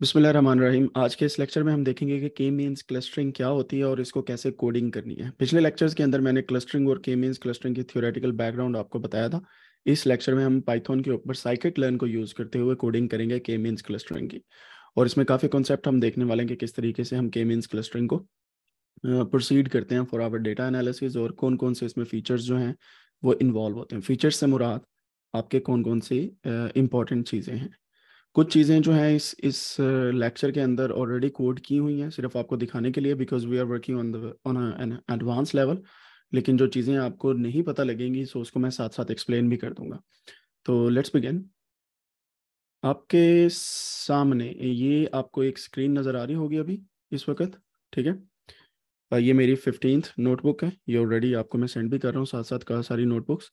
बिस्मिल्लाहिर्रहमानिर्रहीम आज के इस लेक्चर में हम देखेंगे कि के मीन्स क्लस्टरिंग क्या होती है और इसको कैसे कोडिंग करनी है पिछले लेक्चर्स के अंदर मैंने क्लस्टरिंग और के मीन्स क्लस्टरिंग की थियोरेटिकल बैकग्राउंड आपको बताया था इस लेक्चर में हम पाइथन के ऊपर साइकिल लर्न को यूज़ करते हुए कोडिंग करेंगे के मीन्स क्लस्टरिंग की और इसमें काफ़ी कॉन्सेप्ट हम देखने वाले हैं कि किस तरीके से हम के मीन्स क्लस्टरिंग को प्रोसीड करते हैं फॉर आवर डेटा एनालिसिस और कौन कौन से इसमें फीचर्स जो हैं वो इन्वॉल्व होते हैं फीचर्स से मुराद आपके कौन कौन सी इंपॉर्टेंट चीज़ें हैं कुछ चीज़ें जो हैं इस इस लेक्चर के अंदर ऑलरेडी कोड की हुई हैं सिर्फ आपको दिखाने के लिए because we are working on the on an advance level लेकिन जो चीज़ें आपको नहीं पता लगेंगी सो उसको मैं साथ साथ एक्सप्लेन भी कर दूंगा तो लेट्स बिगेन आपके सामने ये आपको एक स्क्रीन नज़र आ रही होगी अभी इस वक्त ठीक है ये मेरी फिफ्टीन नोटबुक है ये ऑलरेडी आपको मैं सेंड भी कर रहा हूँ साथ साथ कहा सारी नोटबुक्स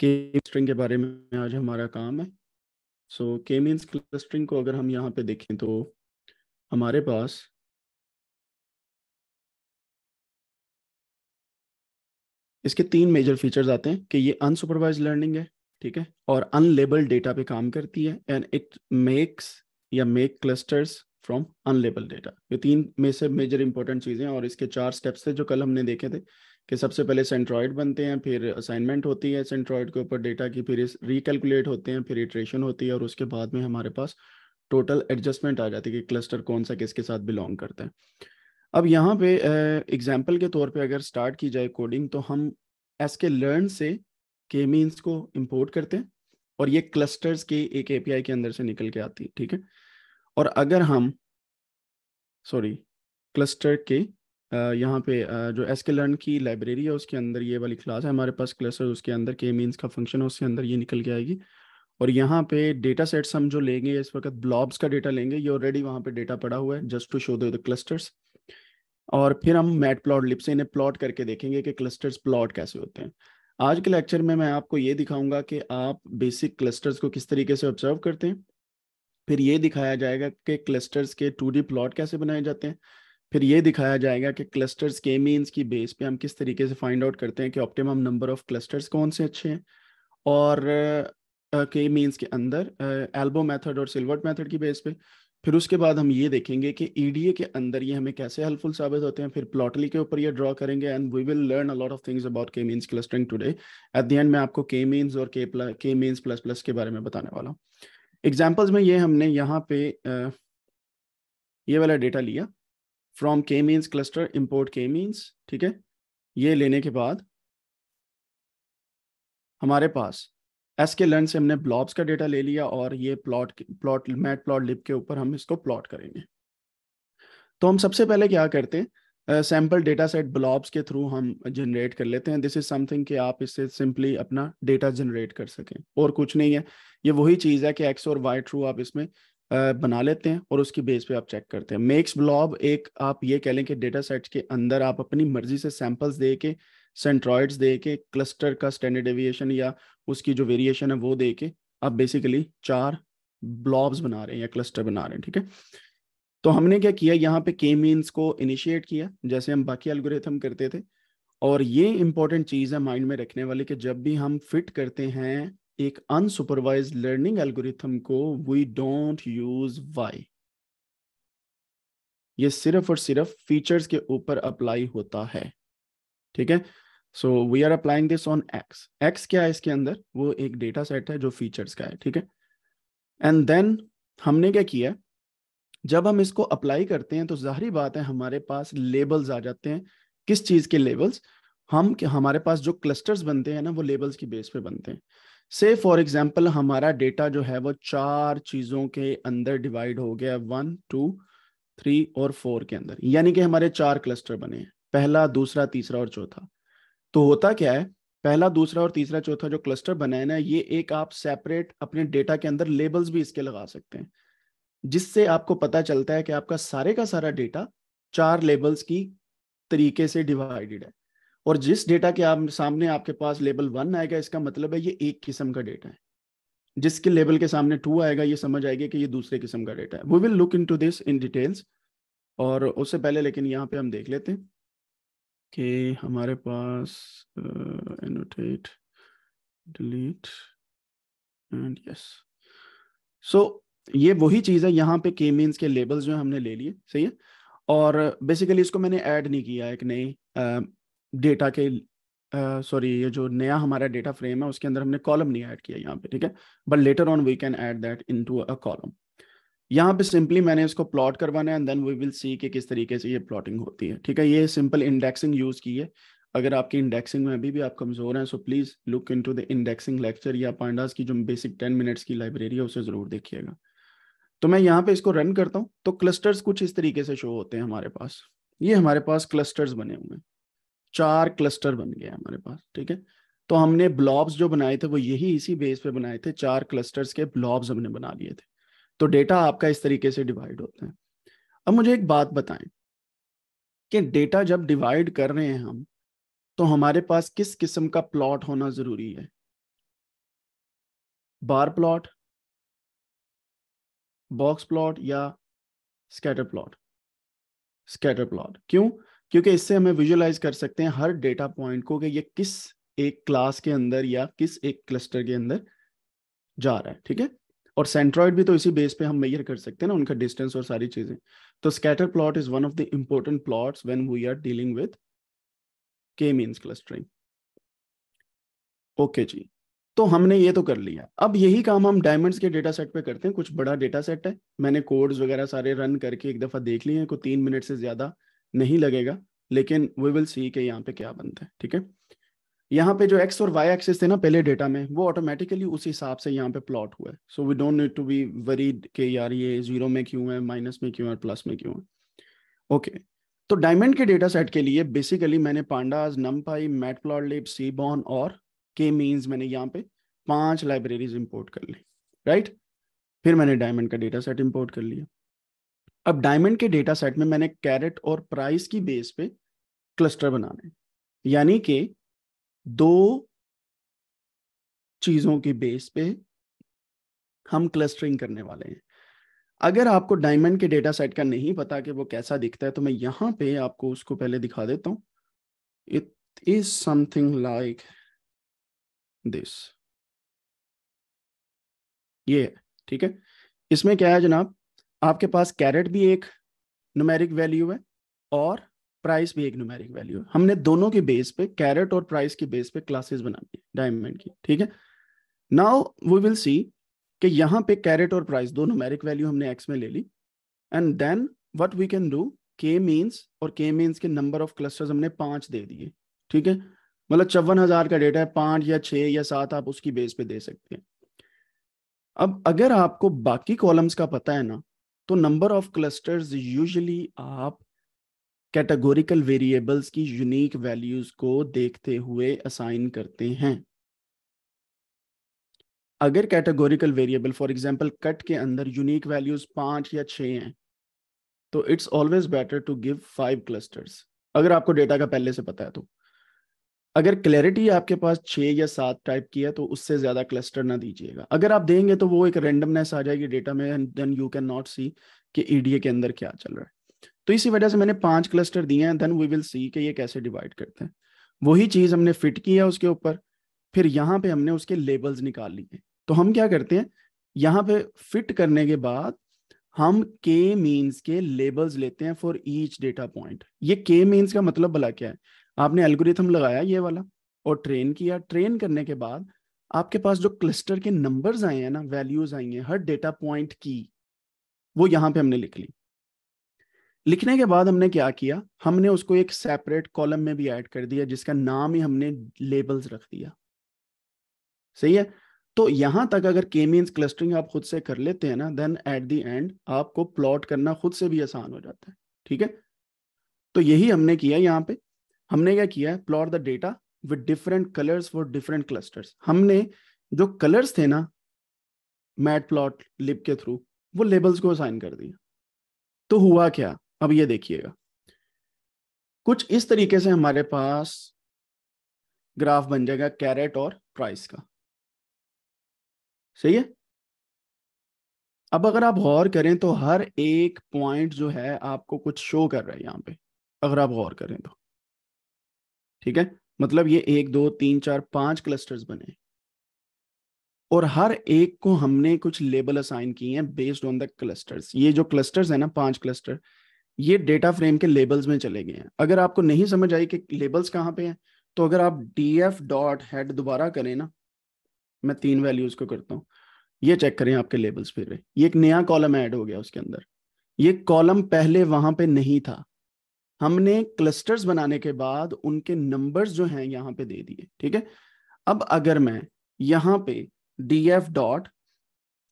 के स्ट्रिंग के बारे में आज हमारा काम है सो के मीन्स क्लस्टरिंग को अगर हम यहाँ पे देखें तो हमारे पास इसके तीन मेजर फीचर्स आते हैं कि ये अनसुपरवाइज लर्निंग है ठीक है और अनलेबल्ड डेटा पे काम करती है एंड इट मेक्स या make clusters from unlabelled data ये तीन में से मेजर इंपॉर्टेंट चीज़ें हैं और इसके चार स्टेप्स थे जो कल हमने देखे थे कि सबसे पहले सेंट्रॉइड बनते हैं फिर असाइनमेंट होती है सेंट्रॉइड के ऊपर डेटा की फिर रिकेलकुलेट होते हैं फिर इट्रेशन होती है और उसके बाद में हमारे पास टोटल एडजस्टमेंट आ जाती है कि क्लस्टर कौन सा किसके साथ बिलोंग करता है अब यहाँ पे एग्जाम्पल के तौर पर अगर स्टार्ट की जाए कोडिंग तो हम एस के लर्न से के मीन्स को इम्पोर्ट करते हैं और ये क्लस्टर्स की एक ए के अंदर से निकल के आती है ठीक है और अगर हम सॉरी क्लस्टर के यहाँ पे जो एस के लर्न की लाइब्रेरी है उसके अंदर ये वाली क्लास है हमारे पास क्लस्टर उसके अंदर के मीन्स का फंक्शन है उसके अंदर ये निकल के आएगी और यहाँ पे डेटा सेट्स हम जो लेंगे इस वक्त ब्लॉब्स का डेटा लेंगे ये ऑलरेडी वहाँ पे डेटा पड़ा हुआ है just to show the clusters और फिर हम मैट प्लॉट लिप से इन्हें प्लॉट करके देखेंगे कि क्लस्टर्स प्लॉट कैसे होते हैं आज के लेक्चर में मैं आपको ये दिखाऊंगा कि आप बेसिक क्लस्टर्स को किस तरीके से ऑब्जर्व करते हैं फिर ये दिखाया जाएगा कि क्लस्टर्स के टू प्लॉट कैसे बनाए जाते हैं फिर ये दिखाया जाएगा कि क्लस्टर्स के मीन्स की बेस पे हम किस तरीके से फाइंड आउट करते हैं कि ऑप्टिमम नंबर ऑफ क्लस्टर्स कौन से अच्छे हैं और के uh, मीन्स के अंदर एल्बो uh, मेथड और सिल्वर मेथड की बेस पे फिर उसके बाद हम ये देखेंगे कि ईडीए के अंदर ये हमें कैसे हेल्पफुल साबित होते हैं फिर प्लॉटली के ऊपर ये ड्रॉ करेंगे and we will learn a lot of things about K means clustering today at the end मैं आपको के मीन्स और के प्लस के मीन्स प्लस प्लस के बारे में बताने वाला हूँ एग्जाम्पल्स में ये हमने यहाँ पे uh, ये वाला डेटा लिया from K means cluster import K means ठीक है ये लेने के बाद हमारे पास एस के लर्न से हमने ब्लॉब्स का डेटा ले लिया और ये plot plot matplotlib के ऊपर हम इसको प्लॉट करेंगे तो हम सबसे पहले क्या करते हैं सैम्पल डेटा सेट ब्लॉब्स के थ्रू हम जनरेट कर लेते हैं दिस इज समथिंग कि आप इससे सिंपली अपना डेटा जनरेट कर सकें और कुछ नहीं है ये वही चीज़ है कि एक्स और वाई थ्रू आप इसमें बना लेते हैं और उसकी बेस पे आप चेक करते हैं मेक्स ब्लॉब एक आप ये कह लें कि डेटा सेट्स के अंदर आप अपनी मर्जी से सैंपल्स दे के सेंट्रॉइड्स दे के क्लस्टर का स्टैंडर्ड एविएशन या उसकी जो वेरिएशन है वो दे के आप बेसिकली चार ब्लॉब्स बना रहे हैं या क्लस्टर बना रहे हैं ठीक है तो हमने क्या किया यहाँ पे के मीन्स को इनिशिएट किया जैसे हम बाकी एल्गोरिथम करते थे और ये इंपॉर्टेंट चीज़ है माइंड में रखने वाली कि जब भी हम फिट करते हैं एक अनसुपरवाइज लर्निंग एल्गोरिथम को वी डोंट यूज वाई ये सिर्फ और सिर्फ फीचर्स के ऊपर अप्लाई होता है ठीक है so we are applying this on X X क्या है इसके अंदर वो एक डेटा सेट है जो फीचर्स का है ठीक है एंड देन हमने क्या किया जब हम इसको अप्लाई करते हैं तो जाहरी बात है हमारे पास लेबल्स आ जाते हैं किस चीज के लेबल्स हम हमारे पास जो क्लस्टर्स बनते हैं ना वो लेबल्स की बेस पे बनते हैं से फॉर एग्जाम्पल हमारा डेटा जो है वो चार चीज़ों के अंदर डिवाइड हो गया वन टू थ्री और फोर के अंदर यानी कि हमारे चार क्लस्टर बने हैं पहला दूसरा तीसरा और चौथा तो होता क्या है पहला दूसरा और तीसरा चौथा जो क्लस्टर बना है ना ये एक आप सेपरेट अपने डेटा के अंदर लेबल्स भी इसके लगा सकते हैं जिससे आपको पता चलता है कि आपका सारे का सारा डेटा चार लेबल्स की तरीके से डिवाइडेड है और जिस डेटा के आप सामने आपके पास लेबल वन आएगा इसका मतलब है ये एक किस्म का डेटा है जिसके लेबल के सामने टू आएगा ये समझ आएगा कि ये दूसरे किस्म का डेटा है we will look into this in details और उससे पहले लेकिन यहाँ पे हम देख लेते हैं कि हमारे पास annotate delete and yes so ये वही चीज़ है यहाँ पे के मीन्स के लेबल्स जो हमने ले लिए सही है और बेसिकली इसको मैंने ऐड नहीं किया एक नई डेटा के सॉरी uh, ये जो नया हमारा डेटा फ्रेम है उसके अंदर हमने कॉलम नहीं ऐड किया यहाँ पे ठीक है but later on we can add that to a column यहाँ पे सिंपली मैंने इसको प्लॉट करवाना है and then we will see कि किस तरीके से ये प्लॉटिंग होती है ठीक है ये सिंपल इंडेक्सिंग यूज की है अगर आपकी इंडेक्सिंग में अभी भी आप कमजोर हैं so please look to the indexing lecture या पांडास की जो बेसिक टेन मिनट्स की लाइब्रेरी है उसे जरूर देखिएगा तो मैं यहाँ पे इसको रन करता हूँ तो क्लस्टर्स कुछ इस तरीके से शो होते हैं हमारे पास ये हमारे पास क्लस्टर्स बने हुए हैं चार क्लस्टर बन गए हमारे पास ठीक है तो हमने ब्लॉब्स जो बनाए थे वो यही इसी बेस पे बनाए थे चार क्लस्टर्स के ब्लॉब्स हमने बना लिए थे तो डेटा आपका इस तरीके से डिवाइड होता है अब मुझे एक बात बताएं कि डेटा जब डिवाइड कर रहे हैं हम तो हमारे पास किस किस्म का प्लॉट होना जरूरी है बार प्लॉट बॉक्स प्लॉट या स्कैटर प्लॉट स्कैटर प्लॉट क्यों क्योंकि इससे हमें विजुअलाइज कर सकते हैं हर डेटा पॉइंट को कि ये किस एक क्लास के अंदर या किस एक क्लस्टर के अंदर जा रहा है ठीक है और सेंट्रॉइड भी तो इसी बेस पे हम मेजर कर सकते हैं ना उनका डिस्टेंस और सारी चीजें तो scatter plot is one of the important plot when we are dealing with K means clustering okay जी तो हमने ये तो कर लिया अब यही काम हम डायमंड्स के डेटा सेट पे करते हैं कुछ बड़ा डेटा सेट है मैंने कोड्स वगैरह सारे रन करके एक दफ़ा देख लिए हैं को तीन मिनट से ज़्यादा नहीं लगेगा लेकिन वी विल सी के यहाँ पे क्या बनता है ठीक है यहाँ पे जो एक्स और वाई एक्सेस थे ना पहले डेटा में वो ऑटोमेटिकली उस हिसाब से यहाँ पे प्लॉट हुआ है so we don't need to be worried के यार ये जीरो में क्यों है माइनस में क्यों है प्लस में क्यों है ओके तो डायमंड के डेटा सेट के लिए बेसिकली मैंने पांडाज नम पाई नमपाई मैटप्लॉटलिब सीबॉन और के मीन्स मैंने यहाँ पे पांच लाइब्रेरीज इंपोर्ट कर ली राइट फिर मैंने डायमंड का डेटा सेट इम्पोर्ट कर लिया अब डायमंड के डेटा सेट में मैंने कैरेट और प्राइस की बेस पे क्लस्टर बनाने यानी कि दो चीजों की बेस पे हम क्लस्टरिंग करने वाले हैं अगर आपको डायमंड के डेटा सेट का नहीं पता कि वो कैसा दिखता है तो मैं यहां पे आपको उसको पहले दिखा देता हूं it is something like this ये है ठीक है इसमें क्या है जनाब आपके पास कैरेट भी एक नुमेरिक वैल्यू है और प्राइस भी एक नुमेरिक वैल्यू है हमने दोनों के बेस पे कैरेट और प्राइस के बेस पे क्लासेस बना दी डायमंड की ठीक है नाउ वी विल सी कि यहाँ पे कैरेट और प्राइस दो नुमेरिक वैल्यू हमने एक्स में ले ली and then what we can do K means और के मीन्स के नंबर ऑफ क्लस्टर्स हमने पांच दे दिए ठीक है मतलब चौवन हजार का डेटा है पांच या छह या सात आप उसकी बेस पे दे सकते हैं अब अगर आपको बाकी कॉलम्स का पता है ना तो नंबर ऑफ क्लस्टर्स यूजुअली आप कैटेगोरिकल वेरिएबल्स की यूनिक वैल्यूज को देखते हुए असाइन करते हैं अगर categorical variable for example cut के अंदर यूनिक वैल्यूज पांच या छह हैं तो it's always better to give five clusters अगर आपको डेटा का पहले से पता है तो अगर क्लैरिटी आपके पास छः या सात टाइप की है तो उससे ज़्यादा क्लस्टर ना दीजिएगा अगर आप देंगे तो वो एक रेंडमनेस आ जाएगी डेटा में and then you can not see कि ईडीए के अंदर क्या चल रहा है तो इसी वजह से मैंने पांच क्लस्टर दिए हैं देन वी विल सी कि ये कैसे डिवाइड करते हैं वही चीज़ हमने फिट की है उसके ऊपर फिर यहाँ पे हमने उसके लेबल्स निकाल लिए तो हम क्या करते हैं यहाँ पे फिट करने के बाद हम के मीन्स के लेबल्स लेते हैं फॉर ईच डेटा पॉइंट ये के मीन्स का मतलब भला क्या है आपने एल्गोरिथम लगाया ये वाला और ट्रेन किया ट्रेन करने के बाद आपके पास जो क्लस्टर के नंबर्स आए हैं ना वैल्यूज आई हैं हर डेटा पॉइंट की वो यहां पे हमने लिख ली लिखने के बाद हमने क्या किया हमने उसको एक सेपरेट कॉलम में भी ऐड कर दिया जिसका नाम ही हमने लेबल्स रख दिया सही है तो यहां तक अगर के मीन क्लस्टरिंग आप खुद से कर लेते हैं ना देन एट दी एंड आपको प्लॉट करना खुद से भी आसान हो जाता है ठीक है तो यही हमने किया यहाँ पे हमने क्या किया है plot the data with different colours for different clusters हमने जो कलर्स थे ना मैट प्लॉट लिप के थ्रू वो लेबल्स को असाइन कर दिया तो हुआ क्या अब ये देखिएगा कुछ इस तरीके से हमारे पास ग्राफ बन जाएगा कैरेट और प्राइस का सही है अब अगर आप गौर करें तो हर एक पॉइंट जो है आपको कुछ शो कर रहा है यहां पे अगर आप गौर करें तो ठीक है मतलब ये एक दो तीन चार पांच क्लस्टर्स बने और हर एक को हमने कुछ लेबल असाइन किए हैं बेस्ड ऑन द क्लस्टर्स ये जो क्लस्टर्स है ना पांच क्लस्टर ये डेटा फ्रेम के लेबल्स में चले गए हैं अगर आपको नहीं समझ आई कि लेबल्स कहाँ पे हैं तो अगर आप डी एफ डॉट हेड दोबारा करें ना मैं तीन वैल्यूज को करता हूँ ये चेक करें आपके लेबल्स फिर ये एक नया कॉलम ऐड हो गया उसके अंदर ये कॉलम पहले वहां पे नहीं था हमने क्लस्टर्स बनाने के बाद उनके नंबर्स जो हैं यहाँ पे दे दिए ठीक है अब अगर मैं यहाँ पे डी एफ डॉट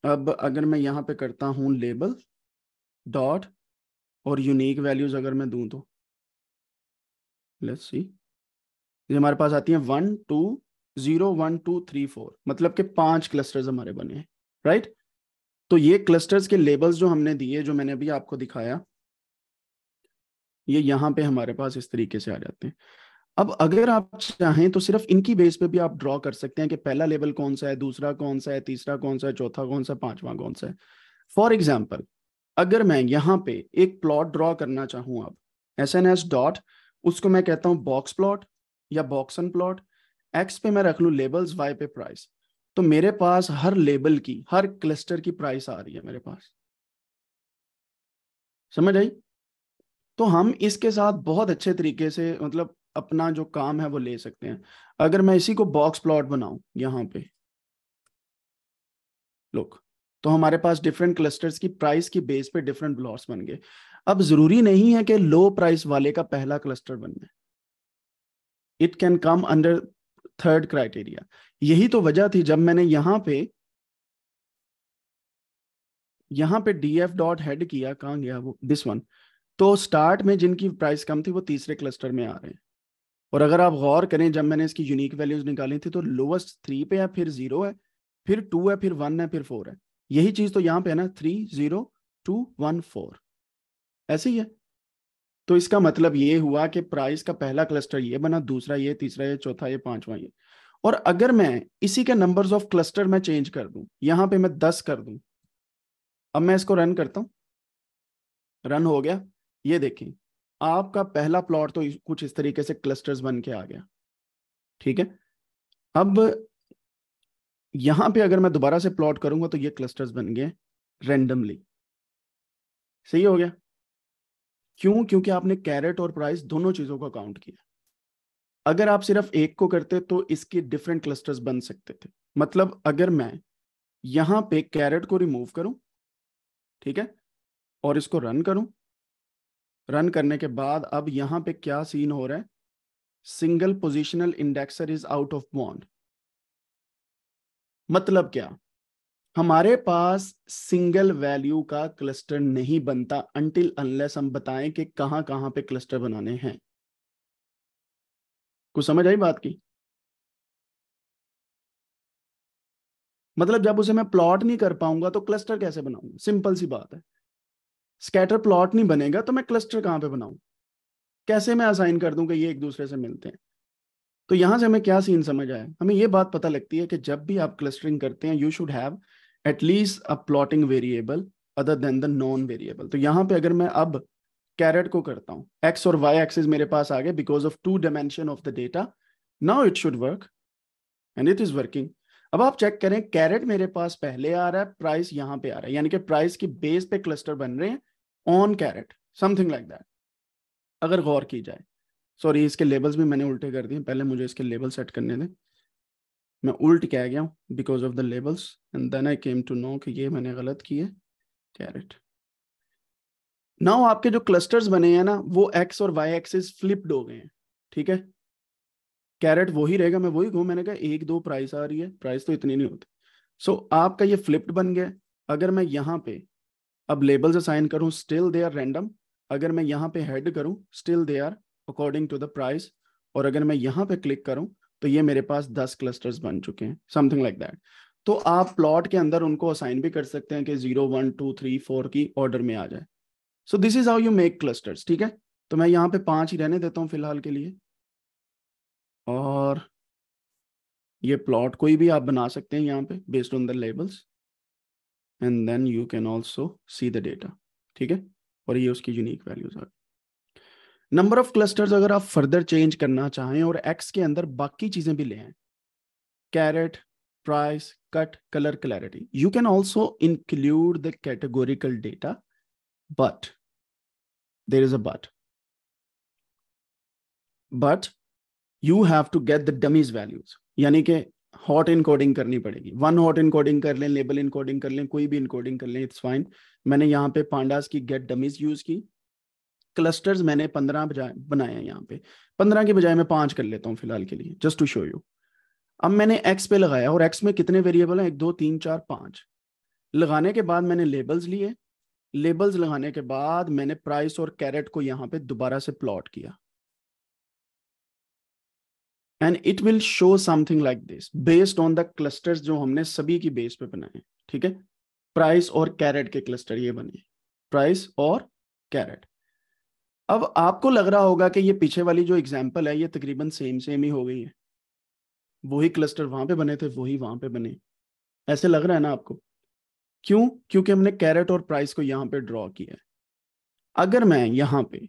अब अगर मैं यहाँ पे करता हूँ लेबल डॉट और यूनिक वैल्यूज अगर मैं दूं तो लेट्स सी ये हमारे पास आती है one two zero one two three four मतलब के पांच क्लस्टर्स हमारे बने हैं राइट तो ये क्लस्टर्स के लेबल्स जो हमने दिए जो मैंने अभी आपको दिखाया ये यहाँ पे हमारे पास इस तरीके से आ जाते हैं अब अगर आप चाहें तो सिर्फ इनकी बेस पे भी आप ड्रॉ कर सकते हैं कि पहला लेवल कौन सा है दूसरा कौन सा है तीसरा कौन सा है चौथा कौन सा पांचवा कौन सा है फॉर एग्जाम्पल अगर मैं यहाँ पे एक प्लॉट ड्रॉ करना चाहूँ अब एस एन एस डॉट उसको मैं कहता हूँ बॉक्स प्लॉट या बॉक्सन प्लॉट एक्स पे मैं रख लू लेबल्स वाई पे प्राइस तो मेरे पास हर लेबल की हर क्लस्टर की प्राइस आ रही है मेरे पास समझ आई तो हम इसके साथ बहुत अच्छे तरीके से मतलब अपना जो काम है वो ले सकते हैं अगर मैं इसी को बॉक्स प्लॉट बनाऊं यहाँ पे लोग तो हमारे पास डिफरेंट क्लस्टर्स की प्राइस की बेस पे डिफरेंट ब्लॉट्स बन गए अब जरूरी नहीं है कि लो प्राइस वाले का पहला क्लस्टर बन है it can come under third criteria यही तो वजह थी जब मैंने यहां पे यहां पे डी एफ डॉट हेड किया कहा गया वो दिस वन तो स्टार्ट में जिनकी प्राइस कम थी वो तीसरे क्लस्टर में आ रहे हैं और अगर आप गौर करें जब मैंने इसकी यूनिक वैल्यूज निकाली थी तो लोवेस्ट थ्री पे है फिर जीरो है फिर टू है फिर वन है फिर फोर है यही चीज तो यहाँ पे है ना three zero two one four ऐसे ही है तो इसका मतलब ये हुआ कि प्राइस का पहला क्लस्टर ये बना दूसरा ये तीसरा ये चौथा ये पांचवा ये और अगर मैं इसी के नंबर्स ऑफ क्लस्टर में चेंज कर दूं यहां पे मैं दस कर दूं अब मैं इसको रन करता हूं रन हो गया ये देखें आपका पहला प्लॉट तो कुछ इस तरीके से क्लस्टर्स बन के आ गया ठीक है अब यहां पे अगर मैं दोबारा से प्लॉट करूंगा तो ये क्लस्टर्स बन गए रेंडमली सही हो गया क्यों क्योंकि आपने कैरेट और प्राइस दोनों चीजों को काउंट किया अगर आप सिर्फ एक को करते तो इसके डिफरेंट क्लस्टर्स बन सकते थे मतलब अगर मैं यहां पे कैरेट को रिमूव करूं ठीक है और इसको रन करूं रन करने के बाद अब यहां पे क्या सीन हो रहा है single positional indexer is out of bound मतलब क्या हमारे पास सिंगल वैल्यू का क्लस्टर नहीं बनता अंटिल अनलेस हम बताएं कि कहां कहां पे क्लस्टर बनाने हैं कुछ समझ आई बात की मतलब जब उसे मैं प्लॉट नहीं कर पाऊंगा तो क्लस्टर कैसे बनाऊंगा सिंपल सी बात है स्कैटर प्लॉट नहीं बनेगा तो मैं क्लस्टर कहाँ पे बनाऊ कैसे मैं असाइन कर दूं कि ये एक दूसरे से मिलते हैं तो यहाँ से हमें क्या सीन समझ आया हमें ये बात पता लगती है कि जब भी आप क्लस्टरिंग करते हैं you should have at least a plotting variable other than the non variable तो यहाँ पे अगर मैं अब कैरेट को करता हूँ एक्स और वाई एक्सिस मेरे पास आ गए because of two dimension of the data now it should work and it is working अब आप चेक करें कैरेट मेरे पास पहले आ रहा है प्राइस यहाँ पे आ रहा है यानी कि प्राइस की बेस पे क्लस्टर बन रहे हैं on carat something like that अगर गौर की जाए सॉरी इसके लेबल्स भी मैंने उल्टे कर दिए पहले मुझे इसके लेबल सेट करने दें मैं उल्ट कह गया हूँ because of the labels and then I came to know कि ये मैंने गलत की है कैरेट नाउ आपके जो क्लस्टर्स बने हैं ना वो एक्स और वाई एक्सिस फ्लिप्ड हो गए हैं ठीक है कैरेट वही रहेगा मैं वही कहूँ मैंने कहा एक दो प्राइस आ रही है प्राइस तो इतनी नहीं होती सो so, आपका ये फ्लिप्ड बन गया अगर मैं यहाँ पे अब लेबल्स असाइन करूं स्टिल दे आर रैंडम अगर मैं यहाँ पे हेड करूं still they are according to the price और अगर मैं यहां पे क्लिक करूँ तो ये मेरे पास दस क्लस्टर्स बन चुके हैं समथिंग लाइक दैट तो आप प्लॉट के अंदर उनको असाइन भी कर सकते हैं कि zero one two three four की ऑर्डर में आ जाए so this is how you make clusters ठीक है तो मैं यहाँ पे पांच ही रहने देता हूँ फिलहाल के लिए और ये प्लॉट कोई भी आप बना सकते हैं यहाँ पे based on the labels and then you can also see the data ठीक है और ये उसकी यूनिक वैल्यूज आ गई नंबर ऑफ क्लस्टर्स अगर आप फर्दर चेंज करना चाहें और एक्स के अंदर बाकी चीजें भी ले आए carat price cut colour clarity you can also include the categorical data but there is a but but you have to get the dummies values यानी कि हॉट इनकोडिंग करनी पड़ेगी वन हॉट इनकोडिंग कर लें लेबल इनकोडिंग कर लें कोई भी इनकोडिंग कर लें इट्स फाइन मैंने यहाँ पे पांडास की गेट डमीज यूज की क्लस्टर्स मैंने पंद्रह बनाए हैं यहाँ पे पंद्रह के बजाय मैं पांच कर लेता हूँ फिलहाल के लिए जस्ट टू शो यू अब मैंने एक्स पे लगाया और एक्स में कितने वेरिएबल हैं एक दो तीन चार पाँच लगाने के बाद मैंने लेबल्स लिए लेबल्स लगाने के बाद मैंने प्राइस और कैरेट को यहाँ पे दोबारा से प्लॉट किया and it will show something like this based on the clusters जो हमने सभी की बेस पे बनाए ठीक है प्राइस और कैरेट के क्लस्टर ये बने प्राइस और कैरेट अब आपको लग रहा होगा कि ये पीछे वाली जो एग्जाम्पल है ये तकरीबन सेम सेम ही हो गई है वही क्लस्टर वहां पे बने थे वही वहां पे बने ऐसे लग रहा है ना आपको क्यों क्योंकि हमने कैरेट और प्राइस को यहाँ पे ड्रॉ किया है अगर मैं यहाँ पे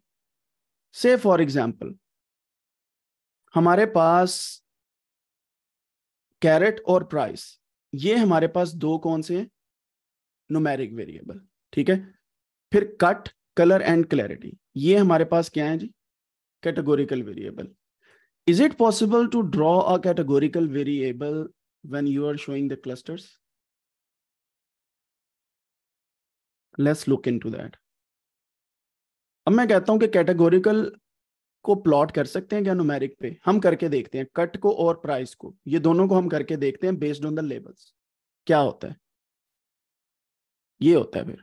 से फॉर एग्जाम्पल हमारे पास कैरेट और प्राइस ये हमारे पास दो कौन से हैं नोमेरिक वेरिएबल ठीक है फिर कट कलर एंड क्लैरिटी ये हमारे पास क्या है जी categorical variable is it possible to draw a categorical variable when you are showing the clusters let's look into that अब मैं कहता हूं कि कैटेगोरिकल को प्लॉट कर सकते हैं क्या नोमेरिक पे हम करके देखते हैं कट को और प्राइस को ये दोनों को हम करके देखते हैं बेस्ड ऑन द लेबल्स क्या होता है ये होता है फिर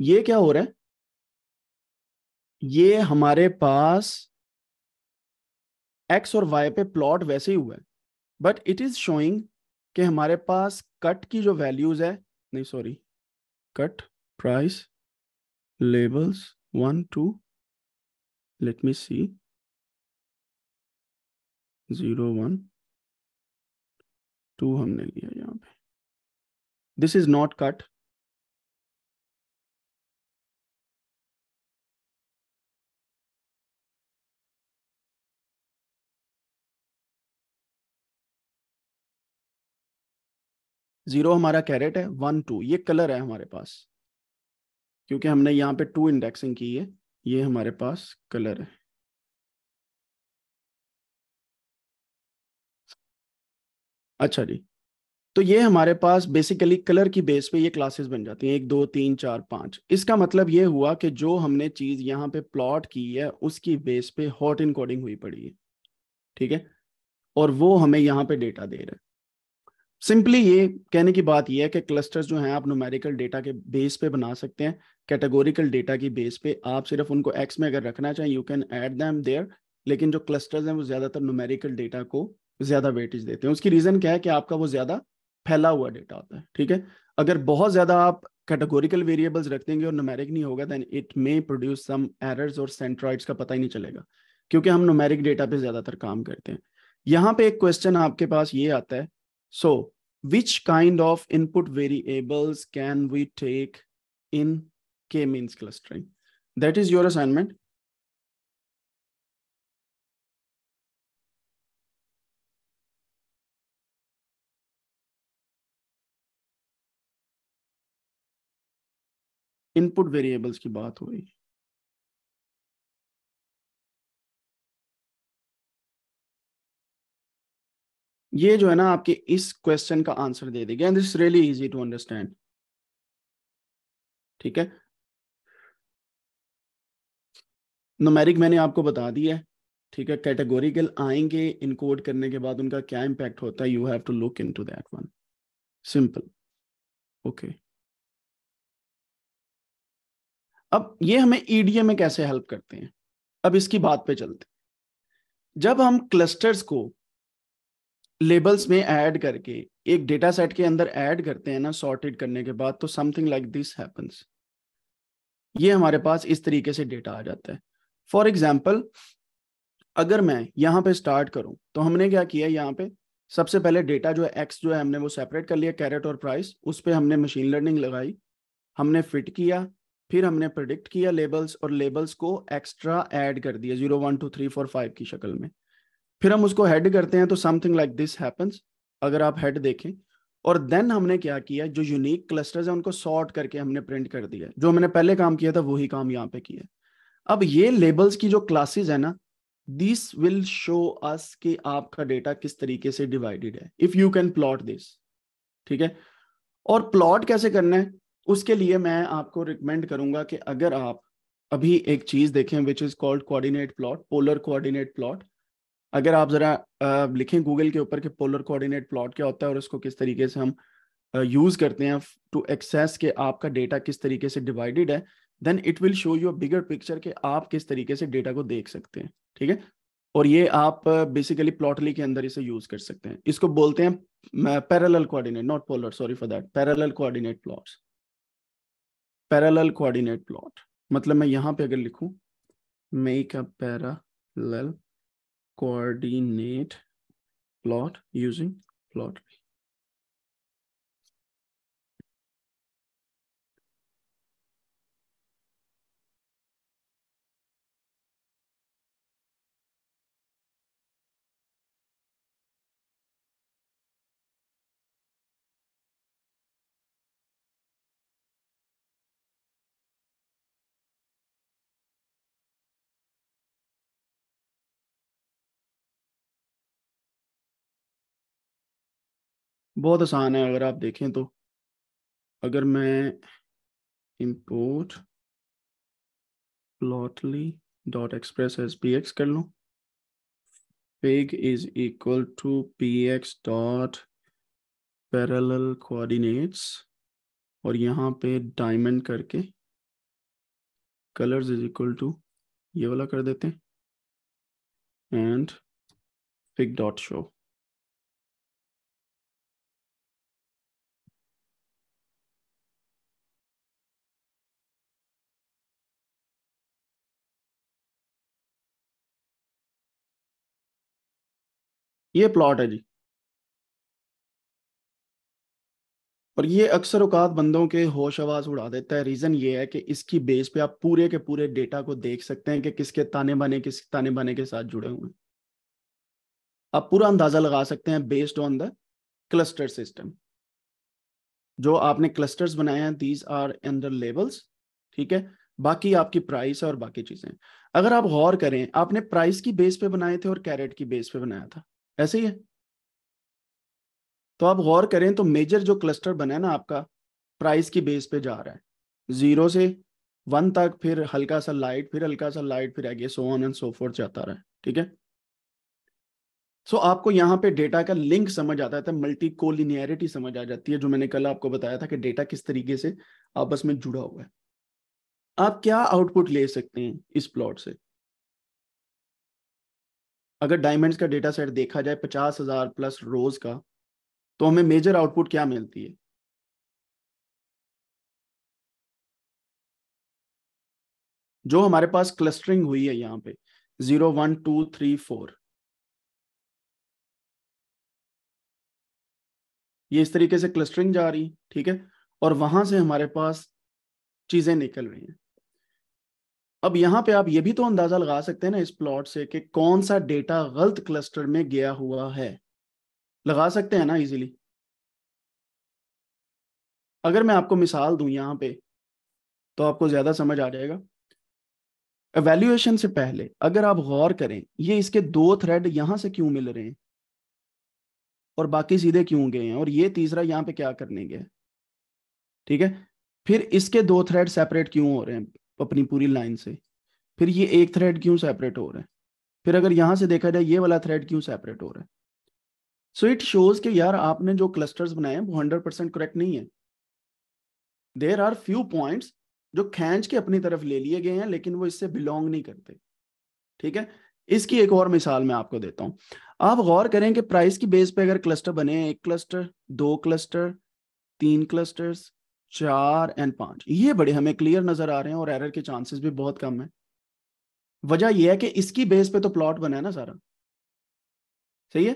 ये क्या हो रहा है ये हमारे पास एक्स और वाई पे प्लॉट वैसे ही हुआ है बट इट इज शोइंग कि हमारे पास कट की जो वैल्यूज है नहीं sorry cut price labels 1, 2, let me see, 0, 1, 2 हमने लिया यहाँ पे this is not cut zero हमारा कैरेट है वन टू ये कलर है हमारे पास क्योंकि हमने यहाँ पे टू इंडेक्सिंग की है ये हमारे पास कलर है अच्छा जी तो ये हमारे पास बेसिकली कलर की बेस पे ये क्लासेस बन जाती हैं एक दो तीन चार पाँच इसका मतलब ये हुआ कि जो हमने चीज़ यहाँ पे प्लॉट की है उसकी बेस पे हॉट इनकोडिंग हुई पड़ी है ठीक है और वो हमें यहाँ पे डेटा दे रहा है सिंपली ये कहने की बात यह है कि क्लस्टर्स जो हैं आप नोमेरिकल डेटा के बेस पे बना सकते हैं कैटेगोरिकल डेटा की बेस पे आप सिर्फ उनको एक्स में अगर रखना चाहें you can add them there लेकिन जो क्लस्टर्स हैं वो ज़्यादातर नोमेरिकल डेटा को ज़्यादा वेटेज देते हैं उसकी रीज़न क्या है कि आपका वो ज़्यादा फैला हुआ डेटा होता है ठीक है अगर बहुत ज़्यादा आप कैटेगोरिकल वेरिएबल्स रख देंगे और नोमेरिक नहीं होगा then it may produce some errors और सेंट्रॉइड्स का पता ही नहीं चलेगा क्योंकि हम नोमेरिक डेटा पे ज़्यादातर काम करते हैं यहाँ पे एक क्वेश्चन आपके पास ये आता है So which kind of input variables can we take in k-means clustering? That is your assignment. Input variables की बात हो रही है ये जो है ना आपके इस क्वेश्चन का आंसर दे देगा and this really easy to understand ठीक है नोमेरिक मैंने आपको बता दिया है ठीक है कैटेगोरिकल आएंगे इनकोड करने के बाद उनका क्या इम्पैक्ट होता है you have to look into that one simple okay अब ये हमें ईडीए में कैसे हेल्प करते हैं अब इसकी बात पे चलते हैं जब हम क्लस्टर्स को लेबल्स में ऐड करके एक डेटा सेट के अंदर ऐड करते हैं ना सॉर्टेड करने के बाद तो समथिंग लाइक दिस हैपन्स ये हमारे पास इस तरीके से डेटा आ जाता है फॉर एग्जाम्पल अगर मैं यहाँ पे स्टार्ट करूँ तो हमने क्या किया यहाँ पे सबसे पहले डेटा जो है एक्स जो है हमने वो सेपरेट कर लिया कैरेट और प्राइस उस पर हमने मशीन लर्निंग लगाई हमने फिट किया फिर हमने प्रोडिक्ट किया लेबल्स और लेबल्स को एक्स्ट्रा ऐड कर दिया zero one two three four five की शक्ल में फिर हम उसको हेड करते हैं तो समथिंग लाइक दिस हैपन्स अगर आप हेड देखें और देन हमने क्या किया जो यूनिक क्लस्टर्स है उनको सॉर्ट करके हमने प्रिंट कर दिया जो हमने पहले काम किया था वही काम यहाँ पे किया अब ये लेबल्स की जो क्लासेस है ना दिस विल शो अस कि आपका डेटा किस तरीके से डिवाइडेड है if you can plot this ठीक है और प्लॉट कैसे करना है उसके लिए मैं आपको रिकमेंड करूंगा कि अगर आप अभी एक चीज देखें which is called coordinate plot polar coordinate plot अगर आप ज़रा लिखें गूगल के ऊपर के पोलर कोऑर्डिनेट प्लॉट क्या होता है और इसको किस तरीके से हम यूज़ करते हैं टू एक्सेस के आपका डेटा किस तरीके से डिवाइडेड है then it will show you a bigger picture के आप किस तरीके से डेटा को देख सकते हैं ठीक है और ये आप बेसिकली प्लॉटली के अंदर इसे यूज कर सकते हैं इसको बोलते हैं parallel coordinate not polar sorry for that parallel coordinate plots parallel coordinate plot मतलब मैं यहाँ पे अगर लिखूं make a parallel coordinate plot using plotly. बहुत आसान है अगर आप देखें तो अगर मैं import plotly dot express as P X कर लूँ is equal to P X dot parallel coordinates और यहाँ पे डायमंड करके कलर्स इज इक्वल टू ये वाला कर देते हैं एंड पिक डॉट शो ये प्लॉट है जी और ये अक्सर औकात बंदों के होश आवाज उड़ा देता है रीजन ये है कि इसकी बेस पे आप पूरे के पूरे डेटा को देख सकते हैं कि किसके ताने बाने किस ताने बाने के साथ जुड़े हुए हैं आप पूरा अंदाजा लगा सकते हैं based on the cluster system जो आपने क्लस्टर्स बनाए हैं दीज आर अंडर लेवल्स ठीक है बाकी आपकी प्राइस और बाकी चीजें अगर आप गौर करें आपने प्राइस की बेस पे बनाए थे और कैरेट की बेस पे बनाया था ऐसे ही है तो आप गौर करें तो मेजर जो क्लस्टर बना है ना आपका प्राइस की बेस पे जा रहा है जीरो से वन तक फिर हल्का सा लाइट फिर हल्का सा लाइट फिर आगे so on and so forth जाता रहा है ठीक है सो so, आपको यहाँ पे डेटा का लिंक समझ आता है मल्टी तो कोलिनियरिटी समझ आ जाती है जो मैंने कल आपको बताया था कि डेटा किस तरीके से आपस में जुड़ा हुआ है आप क्या आउटपुट ले सकते हैं इस प्लॉट से अगर डायमंड्स का डेटा सेट देखा जाए पचास हजार प्लस रोज का तो हमें मेजर आउटपुट क्या मिलती है जो हमारे पास क्लस्टरिंग हुई है यहाँ पे zero one two three four ये इस तरीके से क्लस्टरिंग जा रही ठीक है और वहां से हमारे पास चीजें निकल रही हैं अब यहाँ पे आप ये भी तो अंदाजा लगा सकते हैं ना इस प्लॉट से कि कौन सा डेटा गलत क्लस्टर में गया हुआ है लगा सकते हैं ना इजीली अगर मैं आपको मिसाल दू यहाँ पे तो आपको ज्यादा समझ आ जाएगा एवेल्यूएशन से पहले अगर आप गौर करें ये इसके दो थ्रेड यहां से क्यों मिल रहे हैं और बाकी सीधे क्यों गए हैं और ये तीसरा यहाँ पे क्या करने गया ठीक है फिर इसके दो थ्रेड सेपरेट क्यों हो रहे हैं अपनी पूरी लाइन से फिर ये एक थ्रेड क्यों सेपरेट हो रहा है फिर अगर यहाँ से देखा जाए ये वाला थ्रेड क्यों सेपरेट हो रहा है सो इट शोज के यार आपने जो क्लस्टर्स बनाए हैं वो हंड्रेड परसेंट करेक्ट नहीं है देर आर फ्यू पॉइंट्स जो खेच के अपनी तरफ ले लिए गए हैं लेकिन वो इससे बिलोंग नहीं करते ठीक है इसकी एक और मिसाल मैं आपको देता हूँ आप गौर करें कि प्राइस की बेस पे अगर क्लस्टर बने एक क्लस्टर दो क्लस्टर तीन क्लस्टर्स चार एंड पांच ये बड़े हमें क्लियर नजर आ रहे हैं और एरर के चांसेस भी बहुत कम है वजह यह है कि इसकी बेस पे तो प्लॉट बना है ना सारा सही है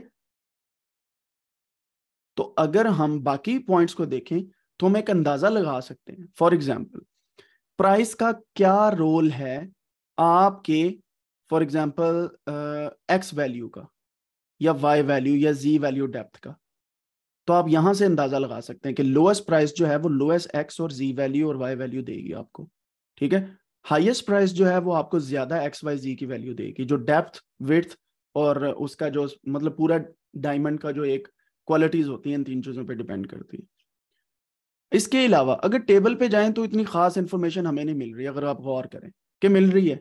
तो अगर हम बाकी पॉइंट्स को देखें तो हम एक अंदाजा लगा सकते हैं फॉर एग्जाम्पल प्राइस का क्या रोल है आपके फॉर एग्जाम्पल एक्स वैल्यू का या वाई वैल्यू या जी वैल्यू डेप्थ का तो आप यहां से अंदाजा लगा सकते हैं कि लोएस्ट प्राइस जो है वो लोएस्ट एक्स और जी वैल्यू और वाई वैल्यू देगी आपको ठीक है हाईएस्ट प्राइस जो है वो आपको ज्यादा एक्स वाई जी की वैल्यू देगी जो डेप्थ विथ और उसका जो मतलब पूरा डायमंड का जो एक क्वालिटीज होती है इन तीन चीजों पर डिपेंड करती है इसके अलावा अगर टेबल पे जाएं तो इतनी खास इंफॉर्मेशन हमें नहीं मिल रही अगर आप गौर करें कि मिल रही है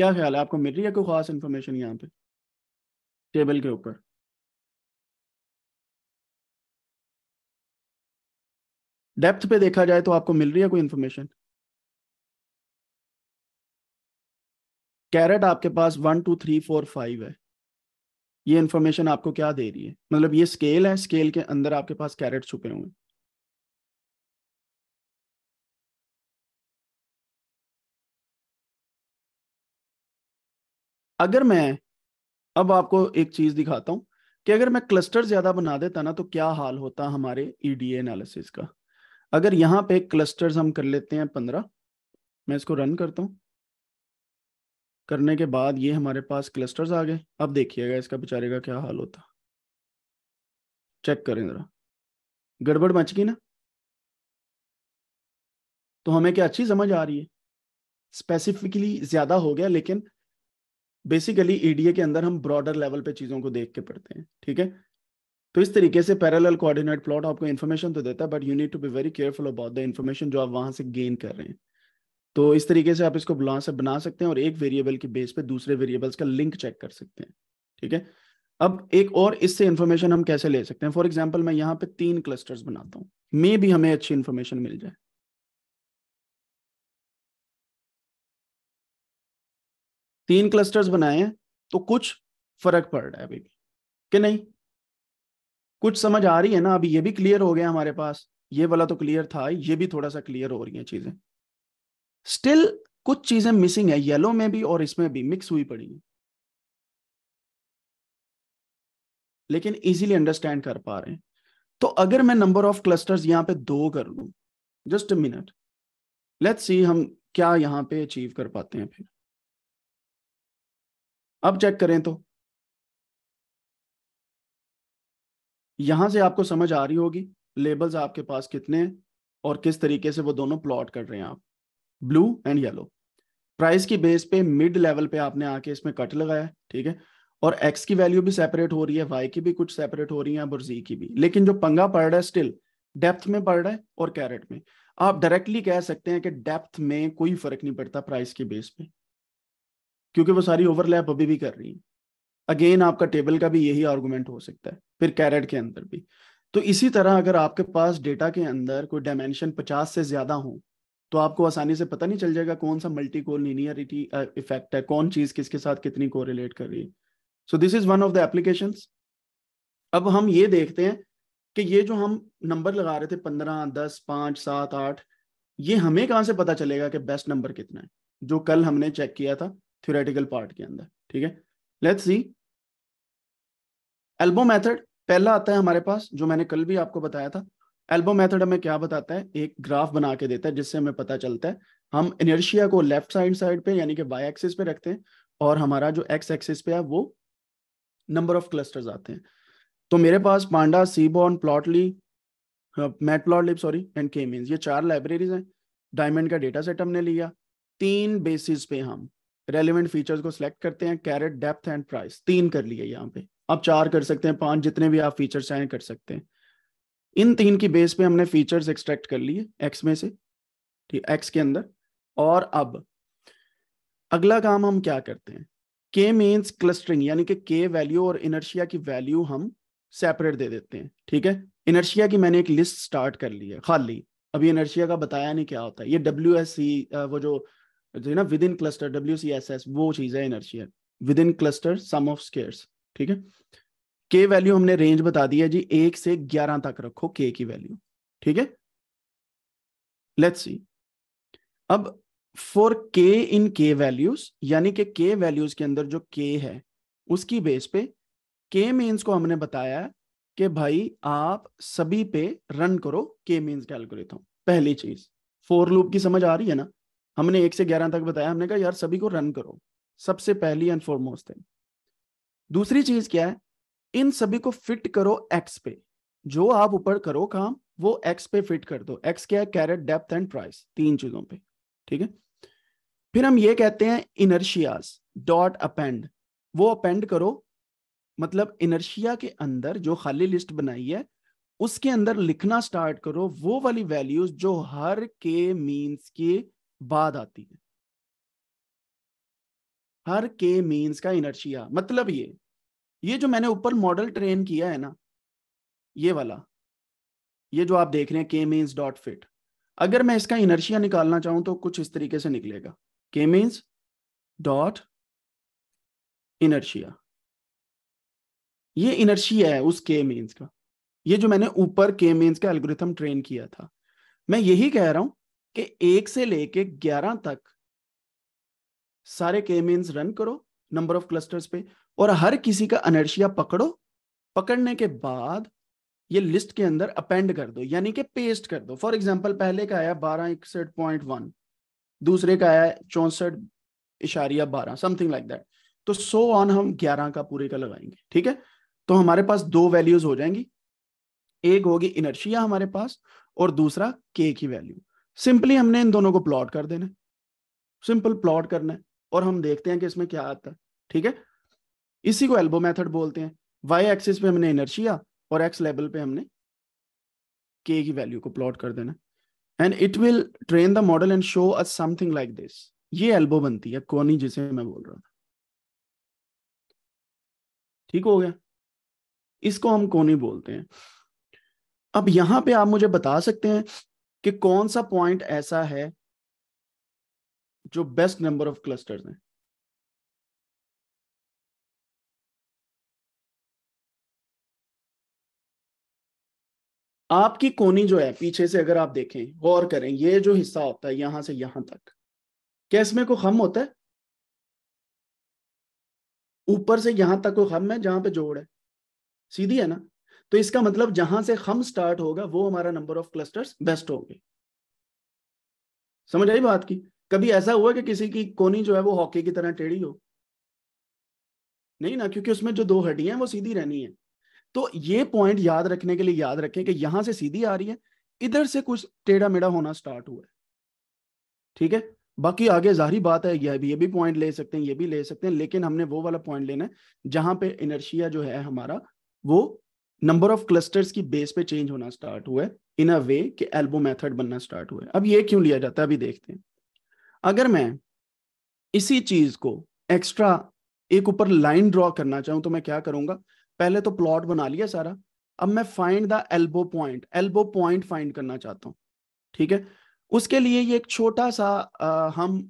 क्या ख्याल है आपको मिल रही है कोई खास इन्फॉर्मेशन यहाँ पे टेबल के ऊपर डेप्थ पे देखा जाए तो आपको मिल रही है कोई इन्फॉर्मेशन कैरेट आपके पास one two three four five है ये इन्फॉर्मेशन आपको क्या दे रही है मतलब ये स्केल है स्केल के अंदर आपके पास कैरेट छुपे हुए हैं अगर मैं अब आपको एक चीज दिखाता हूं कि अगर मैं क्लस्टर ज्यादा बना देता ना तो क्या हाल होता हमारे ईडीए e एनालिसिस का अगर यहां पे क्लस्टर्स हम कर लेते हैं पंद्रह मैं इसको रन करता हूं करने के बाद ये हमारे पास क्लस्टर्स आ गए अब देखिएगा इसका बेचारे का क्या हाल होता चेक करें जरा गड़बड़ मच गई ना तो हमें क्या अच्छी समझ आ रही है स्पेसिफिकली ज्यादा हो गया लेकिन बेसिकली ईडीए e के अंदर हम ब्रॉडर लेवल पे चीजों को देख के पढ़ते हैं ठीक है तो इस तरीके से पैरेलल कोऑर्डिनेट प्लॉट आपको इन्फॉर्मेशन तो देता है but you need to be very careful about the information जो आप वहां से गेन कर रहे हैं तो इस तरीके से आप इसको से बना सकते हैं और एक वेरिएबल के बेस पे दूसरे वेरिएबल्स का लिंक चेक कर सकते हैं ठीक है अब एक और इससे इन्फॉर्मेशन हम कैसे ले सकते हैं फॉर एग्जाम्पल मैं यहाँ पे तीन क्लस्टर्स बनाता हूँ मे भी हमें अच्छी इन्फॉर्मेशन मिल जाए तीन क्लस्टर्स बनाए हैं तो कुछ फर्क पड़ रहा है अभी भी कि नहीं कुछ समझ आ रही है ना अभी ये भी क्लियर हो गया हमारे पास ये वाला तो क्लियर था ये भी थोड़ा सा क्लियर हो रही है चीजें स्टिल कुछ चीजें मिसिंग है येलो में भी और इसमें भी मिक्स हुई पड़ी है लेकिन इजीली अंडरस्टैंड कर पा रहे हैं तो अगर मैं नंबर ऑफ क्लस्टर्स यहां पे दो कर लू जस्ट मिनट लेट्स सी हम क्या यहां पे अचीव कर पाते हैं फिर अब चेक करें तो यहां से आपको समझ आ रही होगी लेबल्स आपके पास कितने हैं और किस तरीके से वो दोनों प्लॉट कर रहे हैं आप ब्लू एंड येलो प्राइस की बेस पे मिड लेवल पे आपने आके इसमें कट लगाया ठीक है और एक्स की वैल्यू भी सेपरेट हो रही है वाई की भी कुछ सेपरेट हो रही है और जी की भी लेकिन जो पंगा पड़ रहा है स्टिल डेप्थ में पड़ रहा है और कैरेट में आप डायरेक्टली कह सकते हैं कि डेप्थ में कोई फर्क नहीं पड़ता प्राइस के बेस पे क्योंकि वो सारी ओवरलैप अभी भी कर रही है अगेन आपका टेबल का भी यही आर्गूमेंट हो सकता है फिर कैरेट के अंदर भी तो इसी तरह अगर आपके पास डेटा के अंदर कोई डायमेंशन पचास से ज्यादा हो तो आपको आसानी से पता नहीं चल जाएगा कौन सा मल्टी कोर लीनियरिटी इफेक्ट है कौन चीज किसके साथ कितनी कोरिलेट कर रही है so this is one of the application अब हम ये देखते हैं कि ये जो हम नंबर लगा रहे थे पंद्रह दस पांच सात आठ ये हमें कहाँ से पता चलेगा कि बेस्ट नंबर कितना है जो कल हमने चेक किया था थ्योरेटिकल पार्ट के अंदर ठीक है लेट्स सी एल्बो मेथड पहला आता है हमारे पास जो मैंने कल भी आपको बताया था एल्बो मेथड हमें क्या बताता है एक ग्राफ बना के देता है जिससे हमें पता चलता है हम इनर्शिया को लेफ्ट साइड साइड पे यानी कि वाई एक्सिस पे रखते हैं और हमारा जो एक्स एक्सिस पे है वो नंबर ऑफ क्लस्टर्स आते हैं तो मेरे पास panda seaborn plotly matplotlib sorry and K mean ये चार लाइब्रेरीज हैं डायमंड का डेटा सेट हमने लिया तीन बेसिस पे हम रेलिवेंट फीचर्स को सिलेक्ट करते हैं कैरेट डेप्थ एंड प्राइस तीन कर लिए यहाँ पे आप चार कर सकते हैं पांच जितने भी आप फीचर्स हैं कर सकते हैं इन तीन की बेस पे हमने फीचर्स एक्सट्रैक्ट कर लिए एक्स में से ठीक एक्स के अंदर और अब अगला काम हम क्या करते हैं के मीन्स क्लस्टरिंग यानी कि के वैल्यू और इनर्शिया की वैल्यू हम सेपरेट दे देते हैं ठीक है इनर्शिया की मैंने एक लिस्ट स्टार्ट कर ली है खाली अभी इनर्शिया का बताया नहीं क्या होता है ये डब्ल्यू वो जो तो है ना within cluster W C S S वो चीज है inertia within cluster sum of squares ठीक है के वैल्यू हमने रेंज बता दी है जी एक से ग्यारह तक रखो के की वैल्यू ठीक है लेट्स सी अब फॉर के इन के वैल्यूज यानी कि के वैल्यूज के अंदर जो के है उसकी बेस पे के मीन्स को हमने बताया कि भाई आप सभी पे रन करो के मीन्स कैलकुलेट हो पहली चीज फोर लूप की समझ आ रही है ना हमने एक से ग्यारह तक बताया हमने कहा यार सभी को रन करो सबसे पहली एंड फॉरमोस्ट थिंग दूसरी चीज क्या है इन सभी को फिट करो एक्स पे जो आप ऊपर करो काम वो एक्स पे फिट कर दो एक्स क्या है कैरेट डेप्थ एंड प्राइस तीन चीजों पे ठीक है फिर हम ये कहते हैं इनर्शियाज डॉट अपेंड वो अपेंड करो मतलब इनर्शिया के अंदर जो खाली लिस्ट बनाई है उसके अंदर लिखना स्टार्ट करो वो वाली वैल्यूज जो हर के मीन्स के बाद आती है हर के मीन्स का इनर्शिया मतलब ये ये जो मैंने ऊपर मॉडल ट्रेन किया है ना ये वाला ये जो आप देख रहे हैं के मीन्स डॉट फिट अगर मैं इसका इनर्शिया निकालना चाहूं तो कुछ इस तरीके से निकलेगा के मीन्स डॉट इनर्शिया ये इनर्शिया है उस के मीन्स का ये जो मैंने ऊपर के मीन्स का एल्गोरिथम ट्रेन किया था मैं यही कह रहा हूं कि एक से लेके ग्यारह तक सारे के मेन्स रन करो नंबर ऑफ क्लस्टर्स पे और हर किसी का अनर्शिया पकड़ो पकड़ने के बाद ये लिस्ट के अंदर अपेंड कर दो यानी कि पेस्ट कर दो फॉर एग्जाम्पल पहले का आया बारह इकसठ पॉइंट वन दूसरे का आया चौसठ इशारिया बारह समथिंग लाइक दैट तो सो ऑन हम ग्यारह का पूरे का लगाएंगे ठीक है तो हमारे पास दो वैल्यूज हो जाएंगी एक होगी इनर्शिया हमारे पास और दूसरा के की वैल्यू सिंपली हमने इन दोनों को प्लॉट कर देना सिंपल प्लॉट करना है और हम देखते हैं कि इसमें क्या आता है ठीक है इसी को एल्बो मेथड बोलते हैं वाई एक्सिस पे हमने इनर्शिया और एक्स लेवल पे हमने के की वैल्यू को प्लॉट कर देना and it will train the model and show a something like this ये एल्बो बनती है कोनी जिसे मैं बोल रहा था ठीक हो गया इसको हम कोनी बोलते हैं अब यहां पे आप मुझे बता सकते हैं कि कौन सा पॉइंट ऐसा है जो बेस्ट नंबर ऑफ क्लस्टर्स हैं आपकी कोनी जो है पीछे से अगर आप देखें गौर करें ये जो हिस्सा होता है यहां से यहां तक क्या इसमें कोई खम होता है ऊपर से यहां तक कोई खम है जहां पे जोड़ है सीधी है ना तो इसका मतलब जहां से हम स्टार्ट होगा वो हमारा नंबर ऑफ क्लस्टर्स बेस्ट होंगे समझ आई बात की कभी ऐसा हुआ कि किसी की कोनी जो है वो हॉकी की तरह टेढ़ी हो नहीं ना क्योंकि उसमें जो दो हड्डियां हैं वो सीधी रहनी है तो ये पॉइंट याद रखने के लिए याद रखें कि यहां से सीधी आ रही है इधर से कुछ टेढ़ा मेढ़ा होना स्टार्ट हुआ है ठीक है बाकी आगे जाहरी बात है यह भी ये भी पॉइंट ले सकते हैं ये भी ले सकते हैं लेकिन हमने वो वाला पॉइंट लेना है जहां पे इनर्शिया जो है हमारा वो नंबर ऑफ क्लस्टर्स की बेस पे चेंज होना स्टार्ट हुआ है इन अ वे कि एल्बो मेथड बनना स्टार्ट हुआ है अब ये क्यों लिया जाता है अभी देखते हैं अगर मैं इसी चीज को एक्स्ट्रा एक ऊपर लाइन ड्रॉ करना चाहूं तो मैं क्या करूंगा पहले तो प्लॉट बना लिया सारा अब मैं find the elbow point elbow point find करना चाहता हूँ ठीक है उसके लिए ये एक छोटा सा आ, हम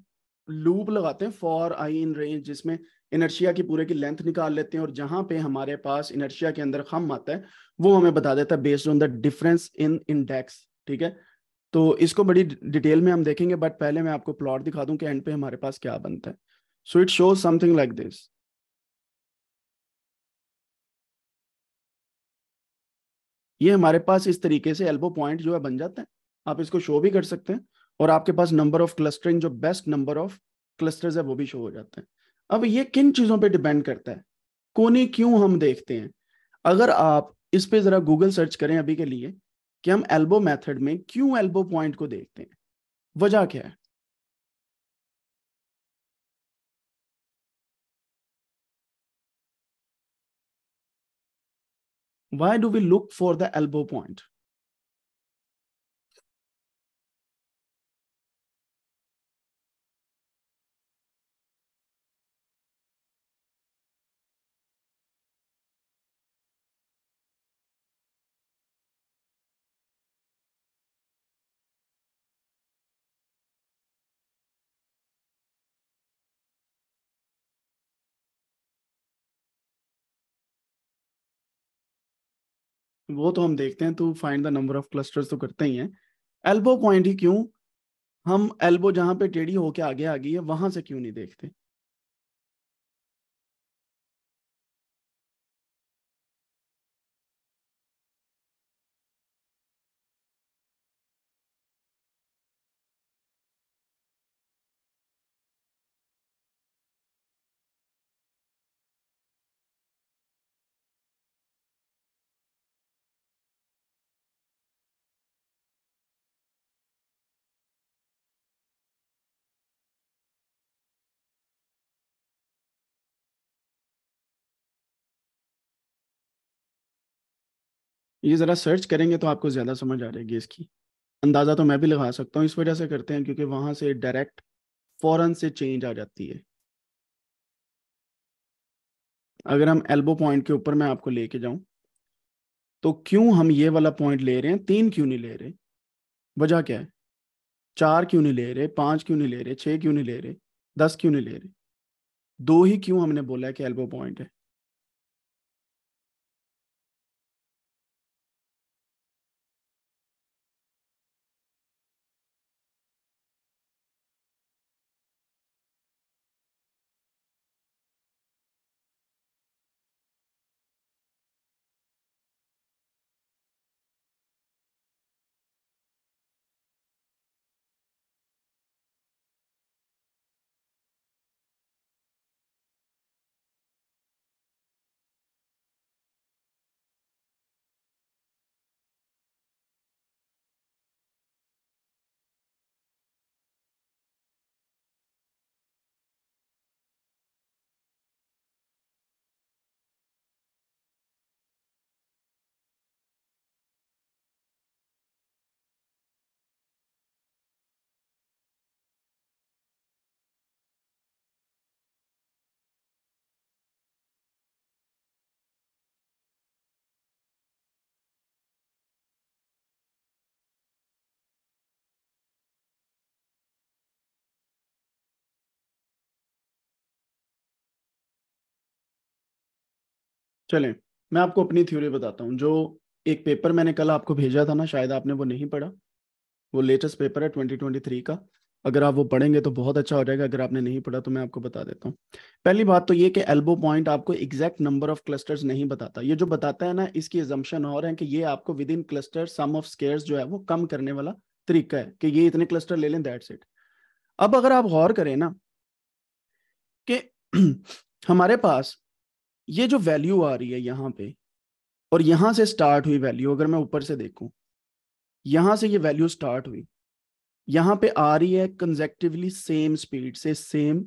लूप लगाते हैं फॉर आई इन रेंज जिसमें इनर्शिया की पूरे की लेंथ निकाल लेते हैं और जहां पे हमारे पास इनर्शिया के अंदर खम आता है वो हमें बता देता है based on the difference in index ठीक है तो इसको बड़ी डिटेल में हम देखेंगे बट पहले मैं आपको प्लॉट दिखा दूं कि एंड पे हमारे पास क्या बनता है so it shows something like this ये हमारे पास इस तरीके से एल्बो पॉइंट जो है बन जाता है आप इसको शो भी कर सकते हैं और आपके पास नंबर ऑफ क्लस्टरिंग जो बेस्ट नंबर ऑफ क्लस्टर्स है वो भी शो हो जाते हैं अब ये किन चीजों पे डिपेंड करता है कोने क्यों हम देखते हैं अगर आप इस पे जरा गूगल सर्च करें अभी के लिए कि हम एल्बो मेथड में क्यों एल्बो पॉइंट को देखते हैं वजह क्या है why do we look for the elbow point वो तो हम देखते हैं तो find the number of clusters तो करते ही हैं एल्बो पॉइंट ही क्यों हम एल्बो जहां पे टेढ़ी होके आगे आ गई है वहां से क्यों नहीं देखते ये ज़रा सर्च करेंगे तो आपको ज़्यादा समझ आ जाएगी इसकी अंदाज़ा तो मैं भी लगा सकता हूँ इस वजह से करते हैं क्योंकि वहाँ से डायरेक्ट फ़ौरन से चेंज आ जाती है अगर हम एल्बो पॉइंट के ऊपर मैं आपको लेके जाऊं तो क्यों हम ये वाला पॉइंट ले रहे हैं तीन क्यों नहीं ले रहे वजह क्या है चार क्यों नहीं ले रहे पांच क्यों नहीं ले रहे छः क्यों नहीं ले रहे दस क्यों नहीं ले रहे दो ही क्यों हमने बोला है कि एल्बो पॉइंट है चलें मैं आपको अपनी थ्योरी बताता हूँ जो एक पेपर मैंने कल आपको भेजा था ना शायद आपने वो नहीं पढ़ा वो लेटेस्ट पेपर है 2023 का अगर आप वो पढ़ेंगे तो बहुत अच्छा हो जाएगा अगर आपने नहीं पढ़ा तो मैं आपको बता देता हूँ पहली बात तो ये कि एल्बो पॉइंट आपको एग्जैक्ट नंबर ऑफ क्लस्टर्स नहीं बताता ये जो बताता है ना इसकी एजम्पन और है कि ये आपको within cluster sum of squares जो है वो कम करने वाला तरीका है कि ये इतने क्लस्टर ले लें दैट सेट अब अगर आप गौर करें ना कि हमारे पास ये जो वैल्यू आ रही है यहाँ पे और यहाँ से स्टार्ट हुई वैल्यू अगर मैं ऊपर से देखूं यहाँ से ये वैल्यू स्टार्ट हुई यहाँ पे आ रही है कंजेक्टिवली सेम स्पीड से सेम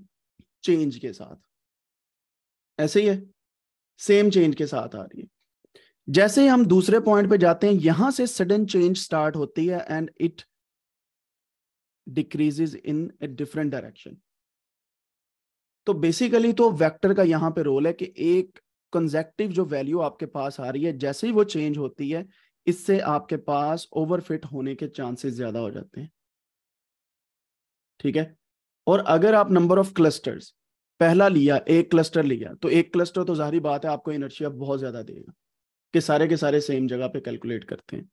चेंज के साथ ऐसे ही है सेम चेंज के साथ आ रही है जैसे ही हम दूसरे पॉइंट पे जाते हैं यहां से सडन चेंज स्टार्ट होती है and it decreases in a different direction तो बेसिकली तो वेक्टर का यहाँ पे रोल है कि एक कंजेक्टिव जो वैल्यू आपके पास आ रही है जैसे ही वो चेंज होती है इससे आपके पास ओवरफिट होने के चांसेस ज्यादा हो जाते हैं ठीक है और अगर आप नंबर ऑफ क्लस्टर्स पहला लिया एक क्लस्टर लिया तो एक क्लस्टर तो जाहरी बात है आपको इनर्शिया बहुत ज्यादा देगा कि सारे के सारे सेम जगह पे कैलकुलेट करते हैं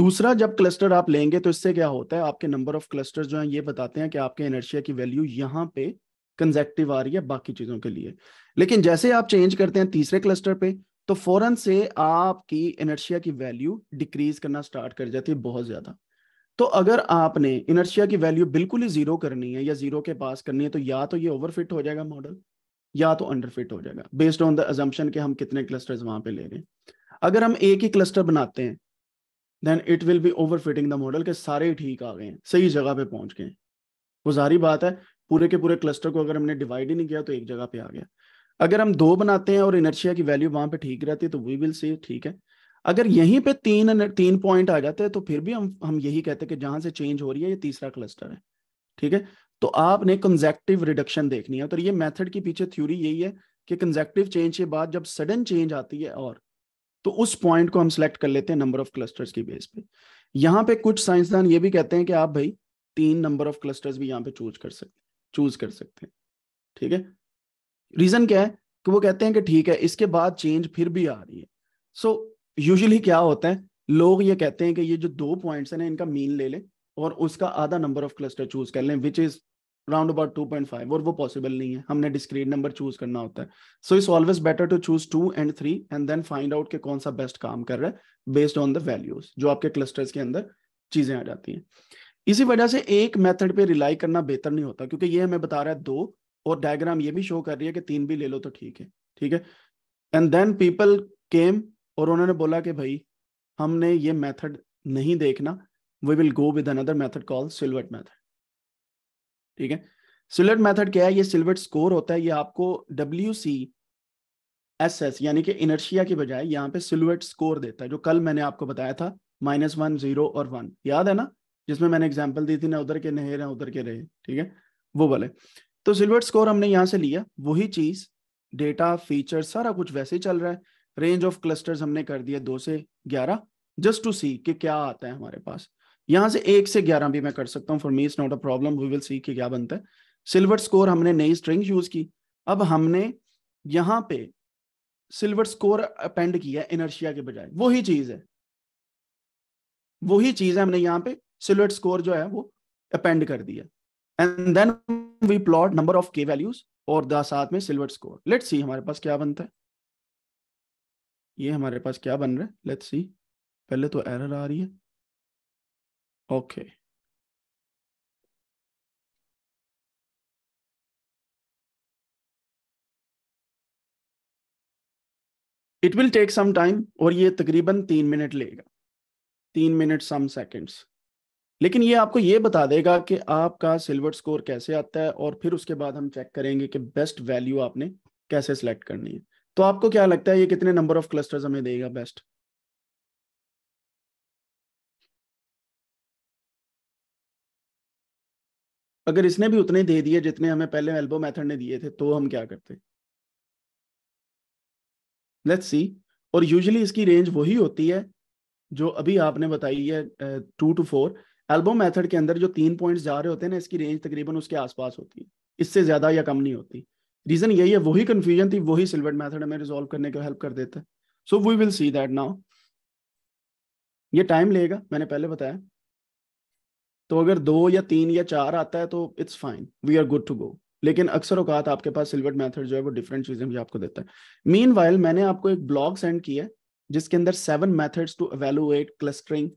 दूसरा जब क्लस्टर आप लेंगे तो इससे क्या होता है आपके नंबर ऑफ क्लस्टर जो हैं ये बताते हैं कि आपके इनर्शिया की वैल्यू यहाँ पे कंजेक्टिव आ रही है बाकी चीजों के लिए लेकिन जैसे आप चेंज करते हैं तीसरे क्लस्टर पे तो फौरन से आपकी इनर्शिया की वैल्यू डिक्रीज करना स्टार्ट कर जाती है बहुत ज्यादा तो अगर आपने इनर्शिया की वैल्यू बिल्कुल ही जीरो करनी है या जीरो के पास करनी है तो या तो ये ओवरफिट हो जाएगा मॉडल या तो अंडरफिट हो जाएगा बेस्ड ऑन द एजम्पन के हम कितने क्लस्टर वहां पे ले रहे हैं अगर हम एक ही क्लस्टर बनाते हैं then it will be overfitting the model के सारे ठीक आ गए हैं सही जगह पे पहुंच गए वो गुजारी बात है पूरे के पूरे क्लस्टर को अगर हमने डिवाइड ही नहीं किया तो एक जगह पे आ गया अगर हम दो बनाते हैं और इनर्शिया की वैल्यू वहां पे ठीक रहती है तो वी विल सी ठीक है अगर यहीं पे तीन तीन पॉइंट आ जाते हैं तो फिर भी हम हम यही कहते हैं कि जहां से चेंज हो रही है ये तीसरा क्लस्टर है ठीक है तो आपने कंजेक्टिव रिडक्शन देखनी है तो ये मेथड के पीछे थ्योरी यही है कि कंजेक्टिव चेंज के बाद जब सडन चेंज आती है और तो उस पॉइंट को हम सिलेक्ट कर लेते हैं नंबर ऑफ क्लस्टर्स की बेस पे यहाँ पे कुछ साइंसदान ये भी कहते हैं कि आप भाई तीन नंबर ऑफ क्लस्टर्स भी यहाँ पे चूज कर सकते हैं चूज कर सकते हैं ठीक है रीजन क्या है कि वो कहते हैं कि ठीक है इसके बाद चेंज फिर भी आ रही है सो so, यूजली क्या होता है लोग ये कहते हैं कि ये जो दो पॉइंट्स हैं इनका मीन ले लें और उसका आधा नंबर ऑफ क्लस्टर चूज कर लें which is round about two point five और वो पॉसिबल नहीं है हमने डिस्क्रीट नंबर चूज करना होता है so it's always better to choose two and three and then find out के कौन सा बेस्ट काम कर रहा है बेस्ड ऑन द वैल्यूज जो आपके क्लस्टर्स के अंदर चीजें आ जाती हैं इसी वजह से एक मेथड पे रिलाई करना बेहतर नहीं होता क्योंकि ये हमें बता रहा है दो और डायग्राम ये भी शो कर रही है कि तीन भी ले लो तो ठीक है ठीक है एंड देन पीपल केम और उन्होंने बोला कि भाई हमने ये मेथड नहीं देखना we will go with another method call silhouette method ठीक है सिल्वर्ट मेथड क्या है ये सिल्वर्ट स्कोर होता है ये आपको डब्ल्यू सी एस एस यानी कि इनर्शिया की बजाय यहाँ पे सिल्वर्ट स्कोर देता है जो कल मैंने आपको बताया था माइनस वन जीरो और वन याद है ना जिसमें मैंने एग्जाम्पल दी थी ना उधर के नहे रहे उधर के रहे ठीक है वो बोले तो सिल्वर स्कोर हमने यहाँ से लिया वही चीज डेटा फीचर सारा कुछ वैसे ही चल रहा है रेंज ऑफ क्लस्टर्स हमने कर दिया दो से ग्यारह जस्ट टू सी कि क्या आता है हमारे पास यहाँ से एक से ग्यारह भी मैं कर सकता हूँ for me is not a problem we will see कि क्या बनता है सिल्वर स्कोर हमने नई स्ट्रिंग यूज की अब हमने यहाँ पे सिल्वर स्कोर अपेंड किया इनर्शिया के बजाय वही चीज है वही चीज है हमने यहाँ पे सिलुएट स्कोर जो है वो अपेंड कर दिया and then we plot number of k values और द साथ में सिल्वर स्कोर लेट्स सी हमारे पास क्या बनता है ये हमारे पास क्या बन रहा है लेट्स सी पहले तो एरर आ रही है okay okay. It will take some time और ये तकरीबन तीन मिनट लेगा तीन मिनट सम सेकेंड्स लेकिन ये आपको ये बता देगा कि आपका सिल्वर स्कोर कैसे आता है और फिर उसके बाद हम चेक करेंगे कि बेस्ट वैल्यू आपने कैसे सिलेक्ट करनी है तो आपको क्या लगता है ये कितने नंबर ऑफ क्लस्टर्स हमें देगा बेस्ट अगर इसने भी उतने दे दिए जितने हमें पहले एल्बो मेथड ने दिए थे तो हम क्या करते लेट्स सी और यूजुअली इसकी रेंज वही होती है जो अभी आपने बताई है two two four elbow method के अंदर जो तीन पॉइंट्स जा रहे होते हैं ना इसकी रेंज तकरीबन उसके आसपास होती है इससे ज़्यादा या कम नहीं होती रीज़न यही है वही कंफ्यूजन थी वही सिल्वर मैथड हमें रिजोल्व करने को हेल्प कर देता है so we will see that now ये टाइम लेगा मैंने पहले बताया तो अगर दो या तीन या चार आता है तो it's fine we are good to go लेकिन अक्सर औकात आपके पास सिल्वर मेथड जो है वो डिफरेंट चीज़ें भी आपको देता है मीन मैंने आपको एक ब्लॉग सेंड किया है जिसके अंदर seven methods to evaluate clustering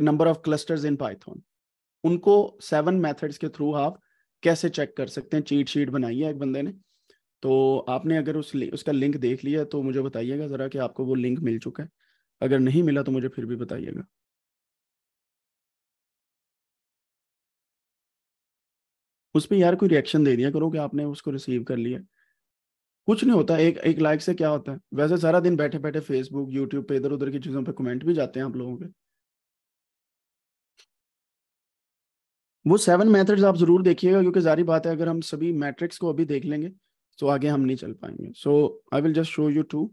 number of clusters in Python उनको सेवन मेथड्स के थ्रू आप कैसे चेक कर सकते हैं चीट शीट बनाई है एक बंदे ने तो आपने अगर उस उसका लिंक देख लिया तो मुझे बताइएगा ज़रा कि आपको वो लिंक मिल चुका है अगर नहीं मिला तो मुझे फिर भी बताइएगा उस पर यार कोई रिएक्शन दे दिया करो कि आपने उसको रिसीव कर लिया कुछ नहीं होता एक एक लाइक से क्या होता है वैसे सारा दिन बैठे बैठे फेसबुक यूट्यूब पे इधर उधर की चीज़ों पे कमेंट भी जाते हैं आप लोगों के वो सेवन मेथड्स आप जरूर देखिएगा क्योंकि जारी बात है अगर हम सभी मैट्रिक्स को अभी देख लेंगे तो आगे हम नहीं चल पाएंगे so I will just show you two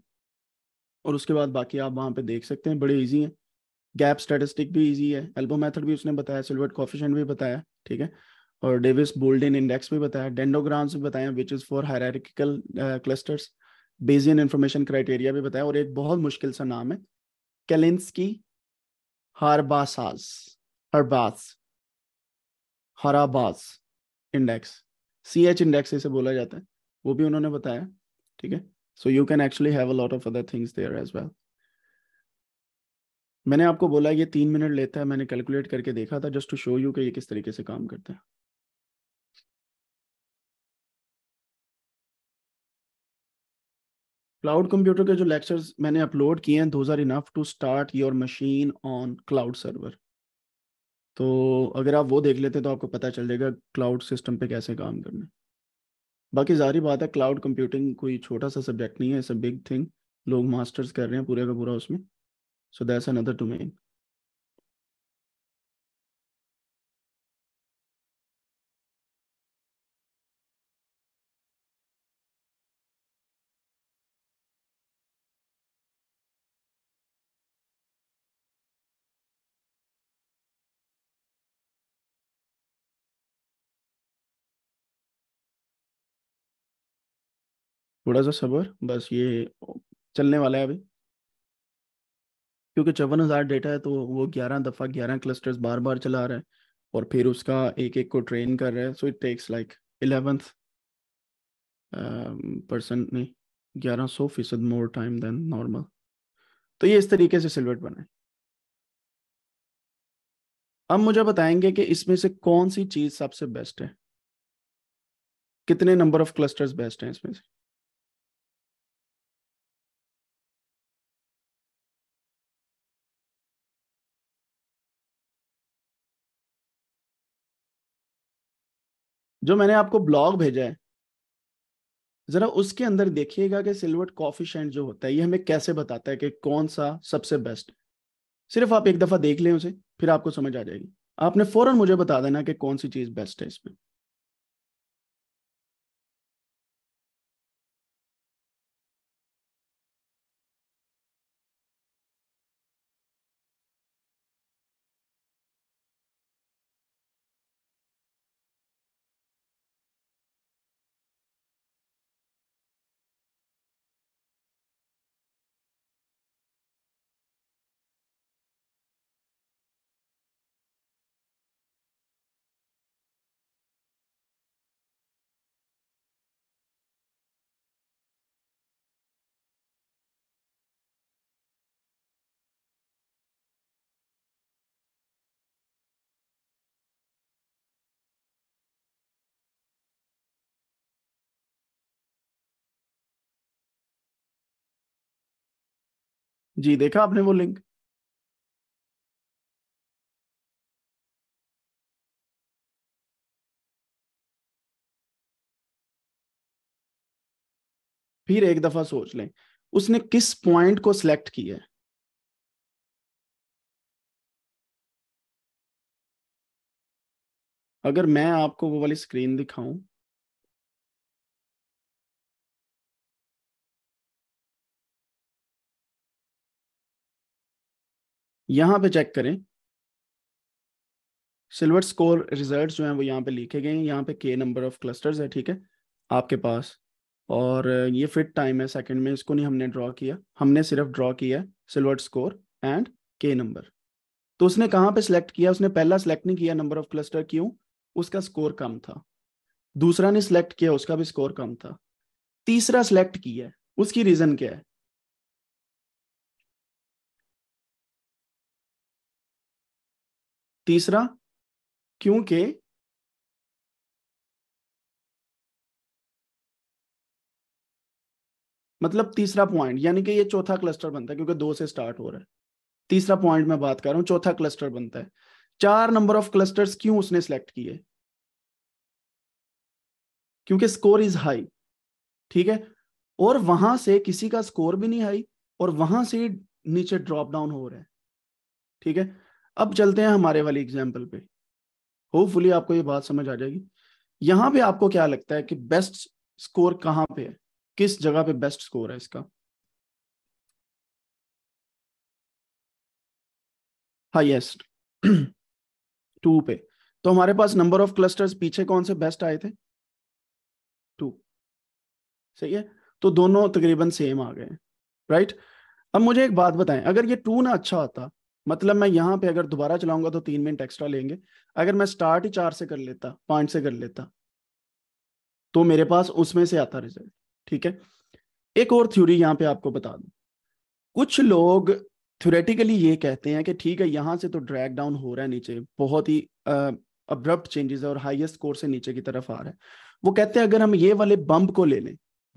और उसके बाद बाकी आप वहाँ पे देख सकते हैं बड़े ईजी हैं गैप स्टेटिस्टिक भी ईजी है एल्बो मेथड भी उसने बताया सिल्वर कॉफिशेंट भी बताया ठीक है और डेविस बोल्डन इंडेक्स भी बताया डेंडोग्राम्स भी बताया which is for hierarchical clusters Bayesian information criteria भी बताया और एक बहुत मुश्किल सा नाम है कैलेंस की Harabasz Harabasz Harabasz index C H index इसे बोला जाता है वो भी उन्होंने बताया ठीक है so you can actually have a lot of other things there as well मैंने आपको बोला ये तीन मिनट लेता है मैंने कैलकुलेट करके देखा था जस्ट टू शो यू कि ये किस तरीके से काम करता है क्लाउड कंप्यूटर के जो लेक्चर्स मैंने अपलोड किए हैं those are enough to start your machine on cloud server तो अगर आप वो देख लेते हैं तो आपको पता चल जाएगा क्लाउड सिस्टम पे कैसे काम करना बाकी जारी बात है क्लाउड कंप्यूटिंग कोई छोटा सा सब्जेक्ट नहीं है इट्स अ बिग थिंग लोग मास्टर्स कर रहे हैं पूरे का पूरा उसमें सो दैट्स अनदर डोमेन थोड़ा सा सबर बस ये चलने वाला है अभी क्योंकि चौवन हज़ार डेटा है तो वो ग्यारह दफ़ा ग्यारह क्लस्टर्स बार बार चला रहा है और फिर उसका एक एक को ट्रेन कर रहा है so it takes like eleventh percent नहीं ग्यारह सौ फीसद मोर टाइम देन नॉर्मल तो ये इस तरीके से सिलवेट बनाए अब मुझे बताएंगे कि इसमें से कौन सी चीज़ सबसे बेस्ट है कितने नंबर ऑफ क्लस्टर्स बेस्ट हैं इसमें से जो मैंने आपको ब्लॉग भेजा है जरा उसके अंदर देखिएगा कि सिल्वर कॉफिशेंट जो होता है ये हमें कैसे बताता है कि कौन सा सबसे बेस्ट है सिर्फ आप एक दफा देख लें उसे फिर आपको समझ आ जाएगी आपने फौरन मुझे बता देना कि कौन सी चीज बेस्ट है इसमें जी देखा आपने वो लिंक फिर एक दफा सोच लें उसने किस पॉइंट को सिलेक्ट किया है अगर मैं आपको वो वाली स्क्रीन दिखाऊं यहां पे चेक करें सिल्वर स्कोर रिजल्ट जो हैं वो यहाँ पे लिखे गए हैं यहाँ पे के नंबर ऑफ क्लस्टर्स है ठीक है आपके पास और ये फिट टाइम है सेकंड में इसको नहीं हमने ड्रॉ किया हमने सिर्फ ड्रॉ किया silhouette score and k number तो उसने कहाँ पे सिलेक्ट किया उसने पहला सिलेक्ट नहीं किया नंबर ऑफ क्लस्टर क्यों उसका स्कोर कम था दूसरा ने सिलेक्ट किया उसका भी स्कोर कम था तीसरा सिलेक्ट किया उसकी रीजन क्या है तीसरा क्योंकि मतलब तीसरा पॉइंट यानी कि ये चौथा क्लस्टर बनता है क्योंकि दो से स्टार्ट हो रहा है तीसरा पॉइंट मैं बात कर रहा हूं चौथा क्लस्टर बनता है चार नंबर ऑफ क्लस्टर्स क्यों उसने सेलेक्ट किए क्योंकि स्कोर इज हाई ठीक है और वहां से किसी का स्कोर भी नहीं हाई और वहां से नीचे ड्रॉप डाउन हो रहा है ठीक है अब चलते हैं हमारे वाली एग्जाम्पल पे होपफुली आपको ये बात समझ आ जाएगी यहाँ पे आपको क्या लगता है कि बेस्ट स्कोर कहाँ पे है किस जगह पे बेस्ट स्कोर है इसका हाइएस्ट टू पे तो हमारे पास नंबर ऑफ क्लस्टर्स पीछे कौन से बेस्ट आए थे टू सही है तो दोनों तकरीबन सेम आ गए राइट अब मुझे एक बात बताएं अगर ये टू ना अच्छा आता मतलब मैं यहाँ पे अगर दोबारा चलाऊंगा तो तीन मिनट एक्स्ट्रा लेंगे अगर मैं स्टार्ट ही चार से कर लेता पांच से कर लेता तो मेरे पास उसमें से आता रिजल्ट ठीक है एक और थ्योरी यहाँ पे आपको बता दू कुछ लोग थ्योरेटिकली ये कहते हैं कि ठीक है यहां से तो ड्रैग डाउन हो रहा है नीचे बहुत ही अब्रप्ट चेंजेस है और हाईएस्ट स्कोर से नीचे की तरफ आ रहा है वो कहते हैं अगर हम ये वाले बम्प को ले लें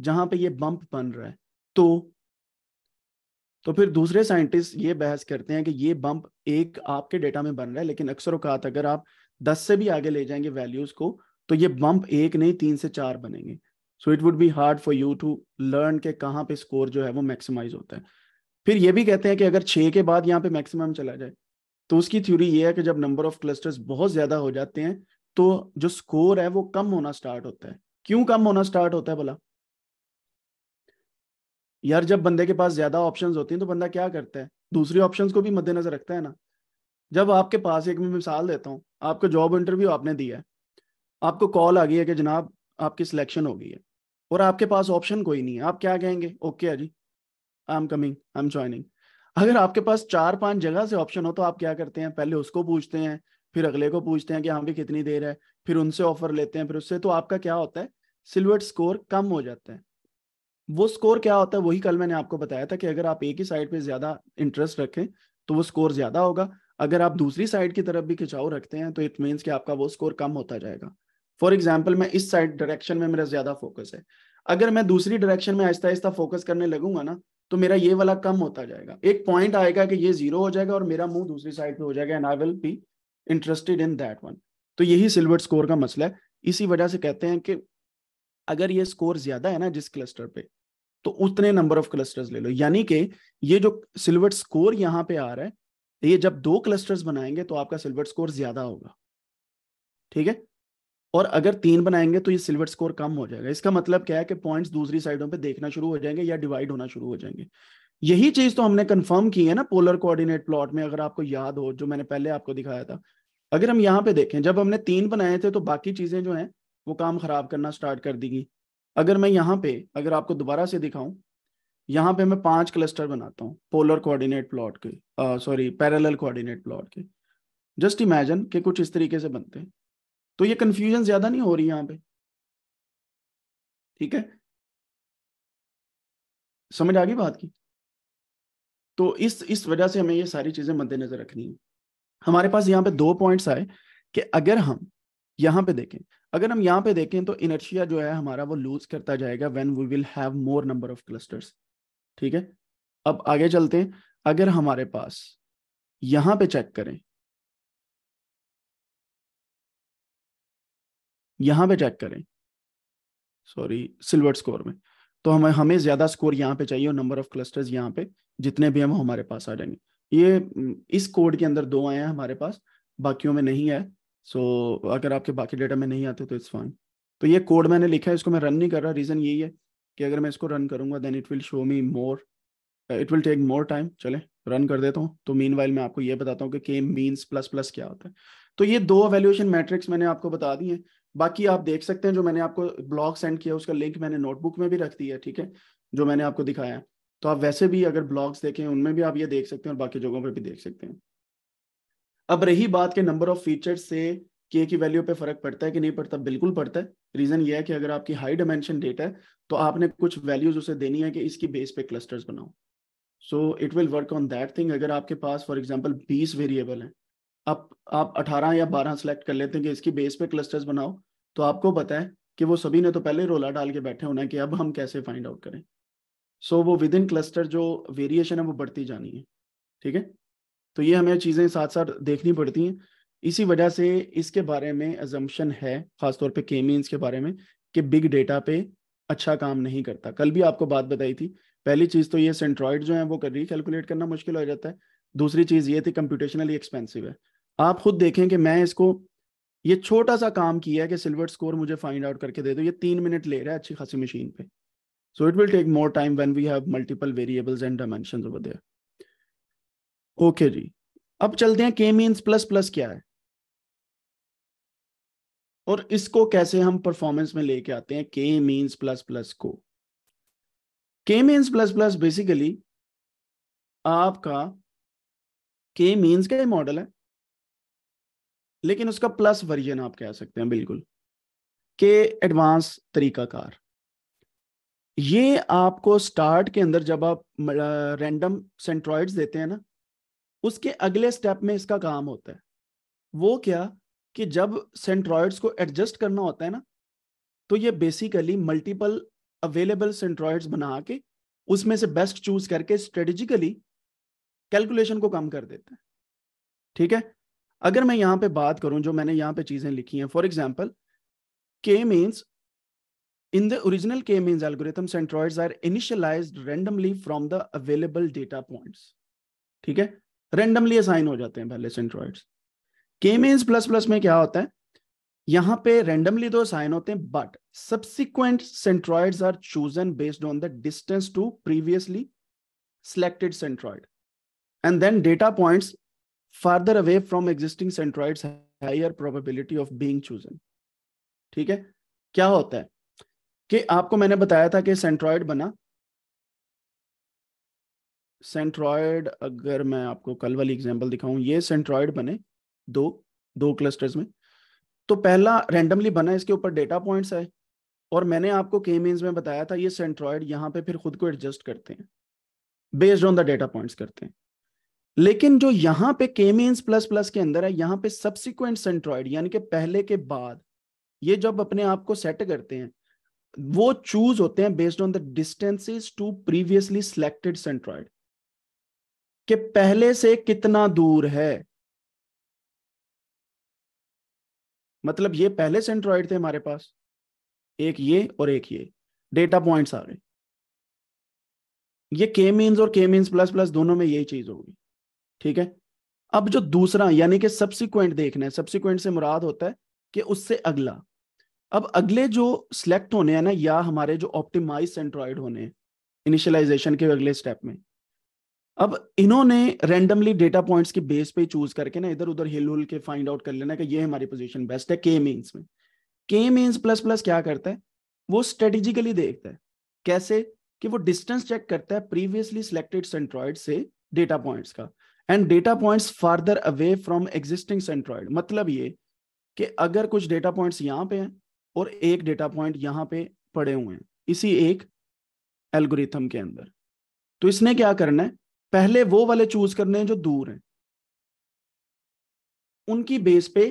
जहां पे ये बम्प बन रहा है तो तो फिर दूसरे साइंटिस्ट ये बहस करते हैं कि ये बम्प एक आपके डेटा में बन रहा है लेकिन अक्सर अवकात अगर आप दस से भी आगे ले जाएंगे वैल्यूज को तो ये बम्प एक नहीं तीन से चार बनेंगे so it would be hard for you to learn के कहाँ पे स्कोर जो है वो मैक्सिमाइज होता है फिर ये भी कहते हैं कि अगर छः के बाद यहाँ पे मैक्सिमम चला जाए तो उसकी थ्योरी ये है कि जब नंबर ऑफ क्लस्टर्स बहुत ज्यादा हो जाते हैं तो जो स्कोर है वो कम होना स्टार्ट होता है क्यों कम होना स्टार्ट होता है भला यार जब बंदे के पास ज्यादा ऑप्शंस होती हैं तो बंदा क्या करता है दूसरी ऑप्शंस को भी मद्देनजर रखता है ना जब आपके पास एक मैं मिसाल देता हूँ आपको जॉब इंटरव्यू आपने दिया है आपको कॉल आ गई है कि जनाब आपकी सिलेक्शन हो गई है और आपके पास ऑप्शन कोई नहीं है आप क्या कहेंगे ओके okay, अजी I am coming I am joining अगर आपके पास चार पांच जगह से ऑप्शन हो तो आप क्या करते हैं पहले उसको पूछते हैं फिर अगले को पूछते हैं कि हाँ भी कितनी देर है फिर उनसे ऑफर लेते हैं फिर उससे तो आपका क्या होता है सिल्वर स्कोर कम हो जाता है वो स्कोर क्या होता है वही कल मैंने आपको बताया था कि अगर आप एक ही साइड पे ज्यादा इंटरेस्ट रखें तो वो स्कोर ज्यादा होगा अगर आप दूसरी साइड की तरफ भी खिंचाव रखते हैं तो इट मीन्स कि आपका वो स्कोर कम होता जाएगा फॉर एग्जाम्पल मैं इस साइड डायरेक्शन में मेरा ज्यादा फोकस है अगर मैं दूसरी डायरेक्शन में आहिस्ता आहिस्ता फोकस करने लगूंगा ना तो मेरा ये वाला कम होता जाएगा एक पॉइंट आएगा कि ये जीरो हो जाएगा और मेरा मुंह दूसरी साइड पे हो जाएगा and I will be interested in that one तो यही सिल्वर स्कोर का मसला है इसी वजह से कहते हैं कि अगर ये स्कोर ज्यादा है ना जिस क्लस्टर पे तो उतने नंबर ऑफ क्लस्टर्स ले लो यानी कि ये जो सिल्वर स्कोर यहाँ पे आ रहा है ये जब दो क्लस्टर्स बनाएंगे तो आपका सिल्वर स्कोर ज्यादा होगा ठीक है और अगर तीन बनाएंगे तो ये सिल्वर स्कोर कम हो जाएगा इसका मतलब क्या है कि पॉइंट्स दूसरी साइडों पे देखना शुरू हो जाएंगे या डिवाइड होना शुरू हो जाएंगे यही चीज तो हमने कंफर्म की है ना पोलर कोऑर्डिनेट प्लॉट में अगर आपको याद हो जो मैंने पहले आपको दिखाया था अगर हम यहाँ पे देखें जब हमने तीन बनाए थे तो बाकी चीजें जो है वो काम खराब करना स्टार्ट कर दी गई अगर मैं यहाँ पे अगर आपको दोबारा से दिखाऊं यहाँ पे मैं पांच क्लस्टर बनाता हूँ पोलर कोऑर्डिनेट प्लॉट के सॉरी पैरेलल कोऑर्डिनेट प्लॉट के जस्ट इमेजिन कि कुछ इस तरीके से बनते हैं तो ये कंफ्यूजन ज्यादा नहीं हो रही यहाँ पे ठीक है समझ आ गई बात की तो इस इस वजह से हमें ये सारी चीजें मद्देनजर रखनी है हमारे पास यहाँ पे दो पॉइंट्स आए कि अगर हम यहाँ पे देखें अगर हम यहाँ पे देखें तो इनर्शिया जो है हमारा वो लूज करता जाएगा when we will have more number of clusters ठीक है अब आगे चलते हैं अगर हमारे पास यहां पे चेक करें यहां पे चेक करें सॉरी सिल्वर स्कोर में तो हमें हमें ज्यादा स्कोर यहां पे चाहिए और नंबर ऑफ क्लस्टर्स यहां पे जितने भी हैं वो हमारे पास आ जाएंगे ये इस कोड के अंदर दो आए हैं हमारे पास बाकियों में नहीं है सो so, अगर आपके बाकी डेटा में नहीं आते तो इट्स फाइन तो ये कोड मैंने लिखा है इसको मैं रन नहीं कर रहा रीज़न यही है कि अगर मैं इसको रन करूँगा then it will show me more it will take more time चले रन कर देता हूँ तो मीन वाइल मैं आपको ये बताता हूँ कि के मीन्स प्लस प्लस क्या होता है तो ये दो वैल्यूएशन मैट्रिक्स मैंने आपको बता दी हैं बाकी आप देख सकते हैं जो मैंने आपको ब्लॉग सेंड किया उसका लिंक मैंने नोटबुक में भी रख दिया है ठीक है जो मैंने आपको दिखाया है तो आप वैसे भी अगर ब्लॉग्स देखें उनमें भी आप ये देख सकते हैं और बाकी जगहों पर भी देख सकते हैं अब रही बात के नंबर ऑफ फीचर्स से के की वैल्यू पे फर्क पड़ता है कि नहीं पड़ता बिल्कुल पड़ता है रीजन ये है कि अगर आपकी हाई डायमेंशन डेटा है तो आपने कुछ वैल्यूज उसे देनी है कि इसकी बेस पे क्लस्टर्स बनाओ so it will work on that thing अगर आपके पास फॉर एग्जाम्पल बीस वेरिएबल हैं आप आप अठारह या बारह सेलेक्ट कर लेते हैं कि इसकी बेस पे क्लस्टर्स बनाओ तो आपको पता है कि वो सभी ने तो पहले रोला डाल के बैठे होना है कि अब हम कैसे फाइंड आउट करें सो so, वो विद इन क्लस्टर जो वेरिएशन है वो बढ़ती जानी है ठीक है तो ये हमें चीज़ें साथ साथ देखनी पड़ती हैं इसी वजह से इसके बारे में एजम्पन है खासतौर पे के मीन्स के बारे में कि बिग डेटा पे अच्छा काम नहीं करता कल भी आपको बात बताई थी पहली चीज़ तो ये सेंट्रॉइड जो है वो कर रही कैलकुलेट करना मुश्किल हो जाता है दूसरी चीज़ ये थी कंप्यूटेशनली एक्सपेंसिव है आप खुद देखें कि मैं इसको ये छोटा सा काम किया है कि सिल्वर स्कोर मुझे फाइंड आउट करके दे दो ये तीन मिनट ले रहा है अच्छी खासी मशीन पे so it will take more time when we have multiple variables and dimension over there okay okay जी अब चलते हैं के मीन्स प्लस प्लस क्या है और इसको कैसे हम परफॉर्मेंस में लेके आते हैं के मीन्स प्लस प्लस को के मीन्स प्लस प्लस बेसिकली आपका के मीन्स का मॉडल है लेकिन उसका प्लस वर्जन आप कह सकते हैं बिल्कुल के एडवांस तरीकाकार ये आपको स्टार्ट के अंदर जब आप रैंडम सेंट्रॉइड्स देते हैं ना उसके अगले स्टेप में इसका काम होता है वो क्या कि जब सेंट्रॉयड्स को एडजस्ट करना होता है ना तो ये बेसिकली मल्टीपल अवेलेबल सेंट्रॉयड्स बना के उसमें से बेस्ट चूज करके स्ट्रेटेजिकली कैलकुलेशन को कम कर देते हैं ठीक है अगर मैं यहां पे बात करूं जो मैंने यहां पे चीज़ें लिखी हैं for example k means in the original k means algorithm centroids are initialized randomly from the available data points. ठीक है रेंडमली असाइन हो जाते हैं पहले centroids k means plus plus में क्या होता है यहां पे रेंडमली दो साइन होते हैं but subsequent centroids are chosen based on the distance to previously selected centroid and then data points farther away from existing centroids higher probability of being chosen ठीक है क्या होता है कि आपको मैंने बताया था कि सेंट्रॉइड बना सेंट्रॉयड अगर मैं आपको कल वाली एग्जाम्पल दिखाऊं ये सेंट्रॉयड बने दो दो क्लस्टर्स में तो पहला रेंडमली बना इसके ऊपर डेटा पॉइंट्स आए और मैंने आपको के मीन में बताया था ये सेंट्रॉयड यहाँ पे फिर खुद को एडजस्ट करते हैं based on the data points करते हैं लेकिन जो यहाँ पे के मीन्स प्लस प्लस के अंदर है यहाँ पे सब्सिक्वेंट सेंट्रॉयड यानी कि पहले के बाद ये जब अपने आप को सेट करते हैं वो चूज होते हैं based on the distances to previously selected centroid कि पहले से कितना दूर है मतलब ये पहले से थे हमारे पास एक ये और एक ये डेटा पॉइंट्स आ रहे ये के मीन्स और के मीन्स प्लस प्लस दोनों में यही चीज होगी ठीक है अब जो दूसरा यानी कि सब्सिक्वेंट देखना है सब्सिक्वेंट से मुराद होता है कि उससे अगला अब अगले जो सिलेक्ट होने हैं ना या हमारे जो ऑप्टिमाइज सेंट्रॉइड होने इनिशियलाइजेशन के अगले स्टेप में अब इन्होंने रैंडमली डेटा पॉइंट्स के बेस पे चूज करके ना इधर उधर हिल हुल के फाइंड आउट कर लेना कि ये हमारी पोजीशन बेस्ट है के मीन्स में के मीन्स प्लस प्लस क्या करता है वो स्ट्रेटेजिकली देखता है कैसे कि वो डिस्टेंस चेक करता है प्रीवियसली सिलेक्टेड सेंट्रॉइड से डेटा पॉइंट्स का and data points farther away from existing centroid मतलब ये कि अगर कुछ डेटा पॉइंट्स यहाँ पे हैं और एक डेटा पॉइंट यहाँ पे पड़े हुए हैं इसी एक एल्गोरिथम के अंदर तो इसने क्या करना है पहले वो वाले चूज करने हैं जो दूर हैं उनकी बेस पे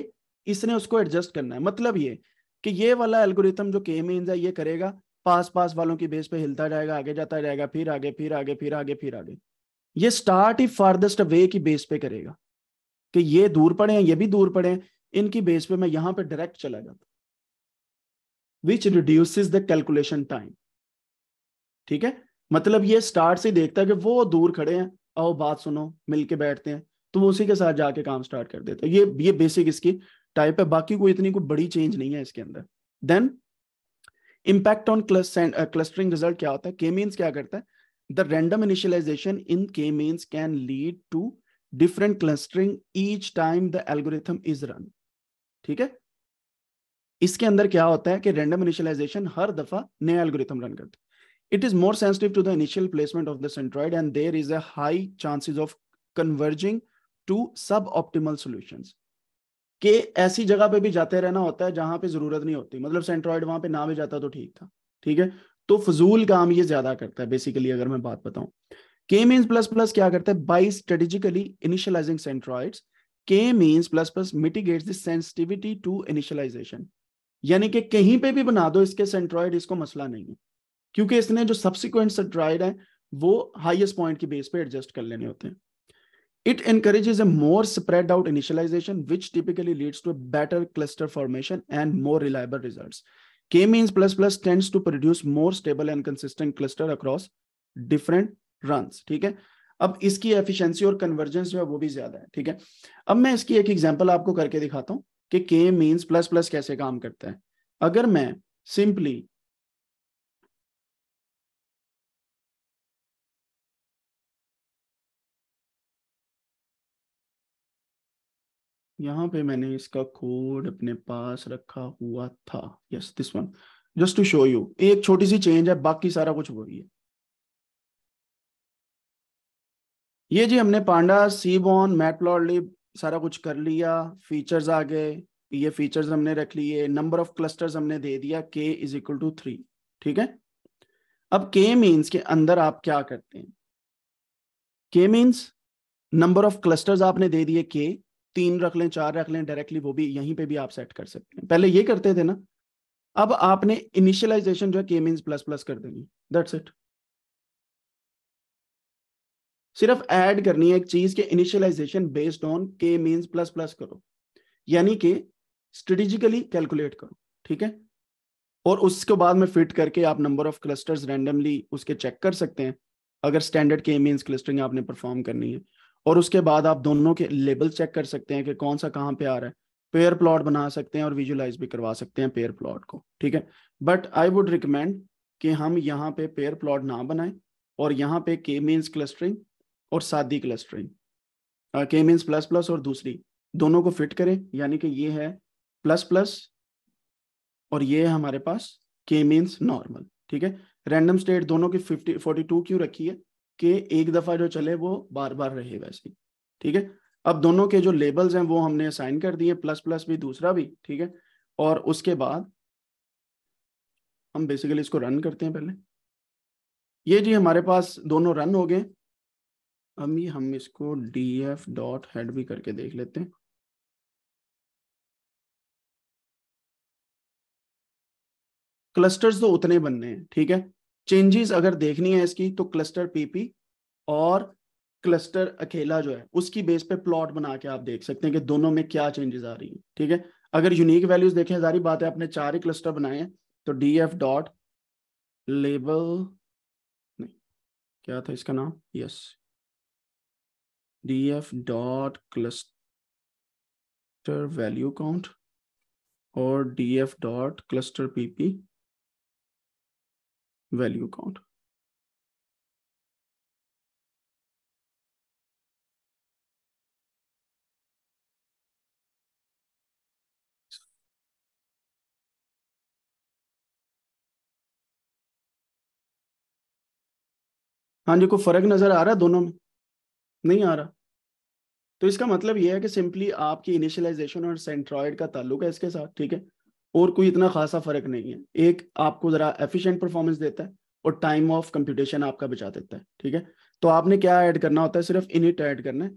इसने उसको एडजस्ट करना है मतलब ये कि ये वाला एल्गोरिथम जो के मीन्स है ये करेगा पास पास वालों की बेस पे हिलता जाएगा आगे जाता जाएगा फिर आगे फिर आगे फिर आगे फिर आगे ये स्टार्ट ही फार्देस्ट वे की बेस पे करेगा कि ये दूर पड़े हैं ये भी दूर पड़े हैं इनकी बेस पे मैं यहां पे डायरेक्ट चला जाता which reduce the calculation time ठीक है मतलब ये स्टार्ट से देखता है कि वो दूर खड़े हैं आओ बात सुनो मिलके बैठते हैं तो वो उसी के साथ जाके काम स्टार्ट कर देता है ये ये बेसिक इसकी टाइप है बाकी कोई इतनी कोई बड़ी चेंज नहीं है इसके अंदर then impact on clustering result क्या होता है के मीन्स क्या करता है the random initialization in k means can lead to different clustering each time the algorithm is run ठीक है इसके अंदर क्या होता है कि रेंडम इनिशियलाइजेशन हर दफा नया एल्गोरिथम रन करता है it is more sensitive to the initial placement of the centroid and there is a high chances of converging to suboptimal solutions कि ऐसी जगह पे भी जाते रहना होता है जहां पे जरूरत नहीं होती मतलब सेंट्रॉइड वहां पे ना भी जाता तो ठीक था ठीक है तो फजूल काम ये ज्यादा करता है बेसिकली अगर मैं बात बताऊं के मीन प्लस प्लस क्या करता है by strategically initializing centroids k means plus plus mitigates the to initialization यानी कि कहीं पे भी बना दो इसके सेंट्रॉइड इसको मसला नहीं है क्योंकि इसने जो सब्सिक्वेंट सट्राइड है वो हाइएस्ट पॉइंट की बेस पे एडजस्ट कर लेने होते हैं it encourages a more spread out initialization which typically leads to better cluster formation and more reliable result k means plus plus tends to produce more stable and consistent cluster across different run ठीक है अब इसकी efficiency और convergence जो है वो भी ज्यादा है ठीक है अब मैं इसकी एक एग्जांपल आपको करके दिखाता हूँ कि के मीन्स प्लस प्लस कैसे काम करता है अगर मैं सिंपली यहाँ पे मैंने इसका कोड अपने पास रखा हुआ था yes this one just to show you एक छोटी सी चेंज है बाकी सारा कुछ वही है ये जी हमने पांडा सीबॉन मैटलॉडली सारा कुछ कर लिया फीचर्स आ गए ये फीचर्स हमने रख लिए नंबर ऑफ क्लस्टर्स हमने दे दिया के इज इक्वल टू थ्री ठीक है अब के मीन्स के अंदर आप क्या करते हैं के मीन्स नंबर ऑफ क्लस्टर्स आपने दे दिए के तीन रख लें चार रख लें डायरेक्टली वो भी यहीं पे भी आप सेट कर सकते हैं पहले ये करते थे ना अब आपने इनिशियलाइजेशन जो है के मीन्स प्लस प्लस कर देनी दैट्स इट सिर्फ ऐड करनी है एक चीज के initialization based on k means plus plus करो यानी कि स्ट्रेटेजिकली कैलकुलेट करो ठीक है और उसके बाद में फिट करके आप नंबर ऑफ क्लस्टर्स रैंडमली उसके चेक कर सकते हैं अगर स्टैंडर्ड के मीन्स क्लस्टरिंग आपने परफॉर्म करनी है और उसके बाद आप दोनों के लेबल चेक कर सकते हैं कि कौन सा कहाँ पे आ रहा है पेयर प्लॉट बना सकते हैं और विजुलाइज भी करवा सकते हैं पेयर प्लॉट को ठीक है बट आई वुड रिकमेंड कि हम यहाँ पे पेयर प्लॉट ना बनाएं और यहाँ पे के मीन्स क्लस्टरिंग और सादी क्लस्टरिंग के मीन्स प्लस प्लस और दूसरी दोनों को फिट करें यानी कि ये है प्लस प्लस और ये है हमारे पास के मीन्स नॉर्मल ठीक है रैंडम स्टेट दोनों की फिफ्टी फोर्टी टू क्यों रखी है कि एक दफा जो चले वो बार बार रहे वैसे ही ठीक है अब दोनों के जो लेबल्स हैं वो हमने असाइन कर दिए प्लस प्लस भी दूसरा भी ठीक है और उसके बाद हम बेसिकली इसको रन करते हैं पहले ये जी हमारे पास दोनों रन हो गए हम ये हम इसको डी एफ डॉट हेड भी करके देख लेते हैं क्लस्टर्स तो उतने बनने हैं ठीक है चेंजेस अगर देखनी है इसकी तो क्लस्टर पीपी और क्लस्टर अकेला जो है उसकी बेस पे प्लॉट बना के आप देख सकते हैं कि दोनों में क्या चेंजेस आ रही है ठीक है अगर यूनिक वैल्यूज देखें सारी बात है आपने चार ही क्लस्टर बनाए हैं तो डी एफ डॉट लेबल नहीं क्या था इसका नाम yes D F dot cluster value count और D F dot cluster PP value count. हाँ जी को फर्क नजर आ रहा है दोनों में नहीं आ रहा तो इसका मतलब यह है कि सिंपली आपकी इनिशियलाइजेशन और सेंट्रॉइड का ताल्लुक है इसके साथ ठीक है और कोई इतना खासा फर्क नहीं है एक आपको जरा एफिशिएंट परफॉर्मेंस देता है और टाइम ऑफ कंप्यूटेशन आपका बचा देता है ठीक है तो आपने क्या ऐड करना होता है सिर्फ इनिट ऐड करना है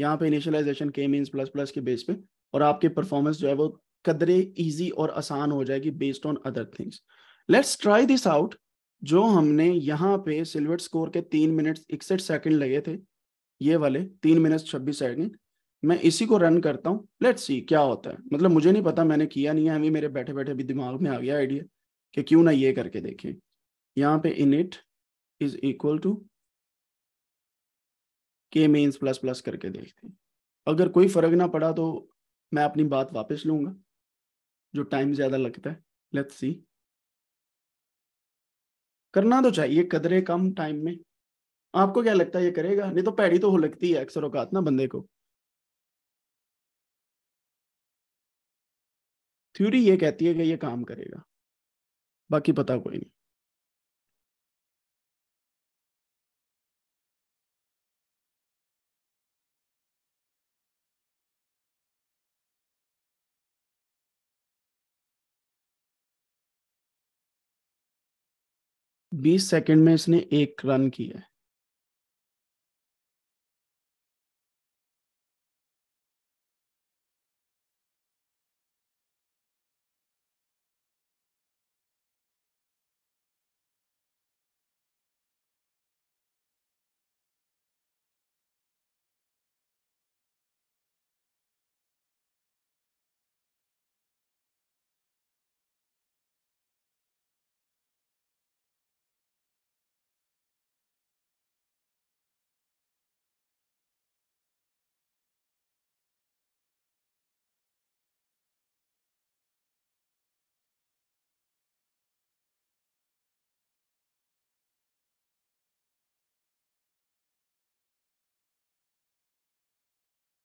यहाँ पे initialization k mean plus plus के बेस पे और आपके परफॉर्मेंस जो है वो कदरे ईजी और आसान हो जाएगी based on other things let's try this out जो हमने यहाँ पे सिल्वर स्कोर के तीन मिनट इकसठ सेकेंड लगे थे ये वाले तीन मिनट छब्बीस सेकेंड मैं इसी को रन करता हूँ लेट सी क्या होता है मतलब मुझे नहीं पता मैंने किया नहीं है अभी मेरे बैठे बैठे भी दिमाग में आ गया आइडिया कि क्यों ना ये करके देखें यहाँ पे init is equal to k means plus plus करके देखते हैं अगर कोई फर्क ना पड़ा तो मैं अपनी बात वापस लूंगा जो टाइम ज्यादा लगता है लेट्स सी करना तो चाहिए कदरे कम टाइम में आपको क्या लगता है ये करेगा नहीं तो पैड़ी तो हो लगती है अक्सर औकात ना बंदे को थ्योरी ये कहती है कि ये काम करेगा बाकी पता कोई नहीं बीस सेकंड में इसने एक रन किया है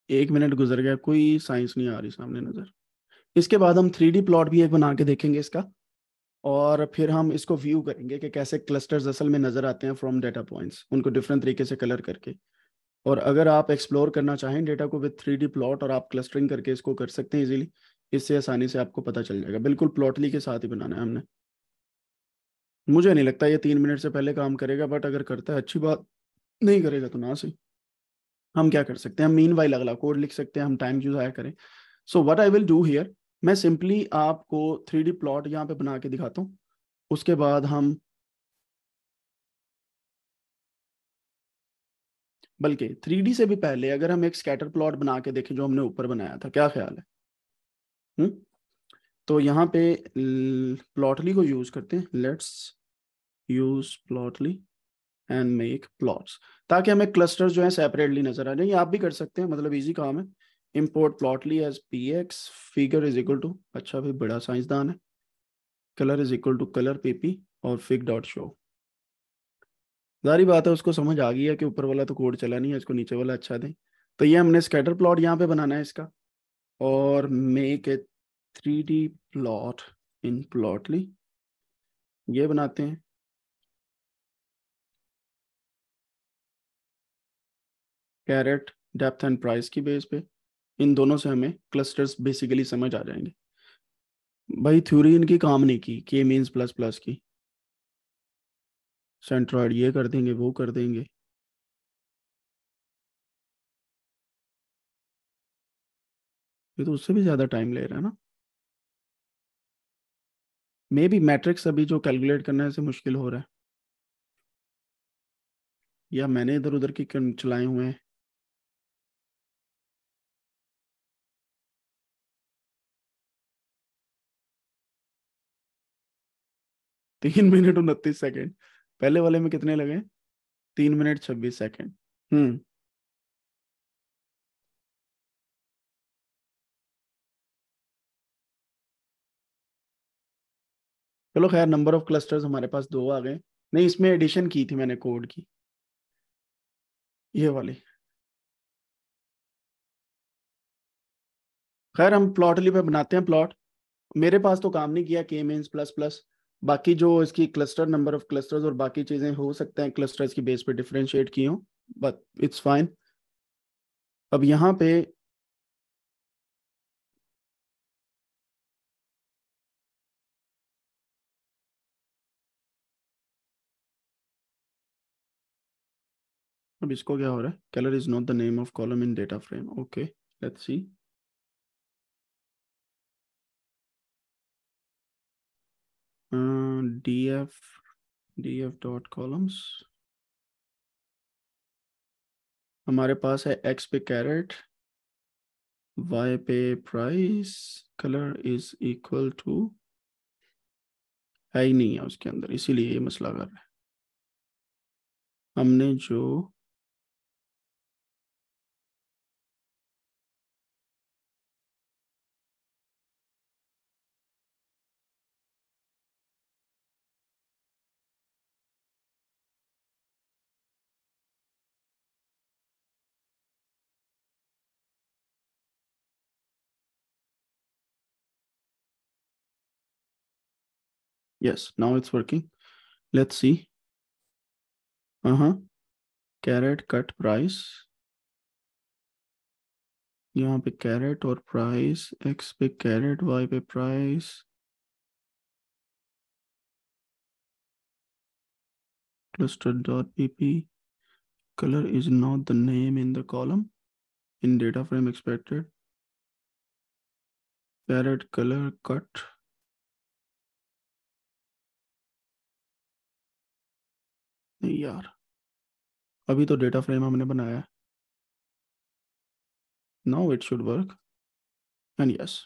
एक मिनट गुजर गया कोई साइंस नहीं आ रही सामने नज़र इसके बाद हम थ्री प्लॉट भी एक बना के देखेंगे इसका और फिर हम इसको व्यू करेंगे कि कैसे क्लस्टर्स असल में नज़र आते हैं फ्रॉम डेटा पॉइंट्स उनको डिफरेंट तरीके से कलर करके और अगर आप एक्सप्लोर करना चाहें डेटा को विथ थ्री प्लॉट और आप क्लस्टरिंग करके इसको कर सकते हैं इजीली इससे आसानी से आपको पता चल जाएगा बिल्कुल प्लॉटली के साथ ही बनाना है हमने मुझे नहीं लगता ये तीन मिनट से पहले काम करेगा बट अगर करता है अच्छी बात नहीं करेगा तो ना सही हम क्या कर सकते हैं हम मीन वाइल अगला कोड लिख सकते हैं हम टाइम क्यों ज़ाया करें so what I will do here मैं सिंपली आपको थ्री डी प्लॉट यहाँ पे बना के दिखाता हूँ उसके बाद हम बल्कि थ्री से भी पहले अगर हम एक स्कैटर प्लॉट बना के देखें जो हमने ऊपर बनाया था क्या ख्याल है हुँ? हम्म? तो यहाँ पे प्लॉटली को यूज करते हैं let's use plotly and make plots ताकि हमें क्लस्टर जो है सेपरेटली नजर आ जाए आप भी कर सकते हैं मतलब इजी काम है import plotly as P X figure is equal to अच्छा भी बड़ा साइंसदान है colour is equal to colour P P fig dot show जारी बात है उसको समझ आ गई है कि ऊपर वाला तो कोड चला नहीं है इसको नीचे वाला अच्छा दें तो ये हमने स्कैटर प्लॉट यहाँ पे बनाना है इसका और make a three D plot in plotly ये बनाते हैं कैरेट डेप्थ एंड प्राइस की बेस पे इन दोनों से हमें क्लस्टर्स बेसिकली समझ आ जाएंगे भाई थ्योरी इनकी काम नहीं की के मीन्स प्लस प्लस की सेंट्रॉइड ये कर देंगे वो कर देंगे ये तो उससे भी ज़्यादा टाइम ले रहा है ना मे बी मैट्रिक्स अभी जो कैलकुलेट करना है से मुश्किल हो रहा है या मैंने इधर उधर की चलाए हुए हैं तीन मिनट उनतीस सेकेंड पहले वाले में कितने लगे तीन मिनट छब्बीस सेकेंड हम्म चलो खैर नंबर ऑफ क्लस्टर्स हमारे पास दो आ गए नहीं इसमें एडिशन की थी मैंने कोड की ये वाली खैर हम प्लॉटली पे बनाते हैं प्लॉट मेरे पास तो काम नहीं किया के मीन प्लस प्लस बाकी जो इसकी क्लस्टर नंबर ऑफ क्लस्टर्स और बाकी चीजें हो सकते हैं क्लस्टर्स की बेस पे डिफ्रेंशिएट की हूँ बट इट्स फाइन अब यहाँ पे अब इसको क्या हो रहा है colour is not the name of column in data frame okay let's see uh, df df dot columns हमारे पास है x पे कैरेट y पे price colour is equal to है ही नहीं है उसके अंदर इसीलिए ये मसला कर रहा है हमने जो Yes, now it's working. Let's see. Uh-huh. Carrot cut price. यहाँ पे carrot or price. एक्स पे कैरेट वाई पे price cluster dot pp color is not the name in the column in data frame expected Carrot color cut नहीं यार अभी तो data frame हमने बनाया now it should work and yes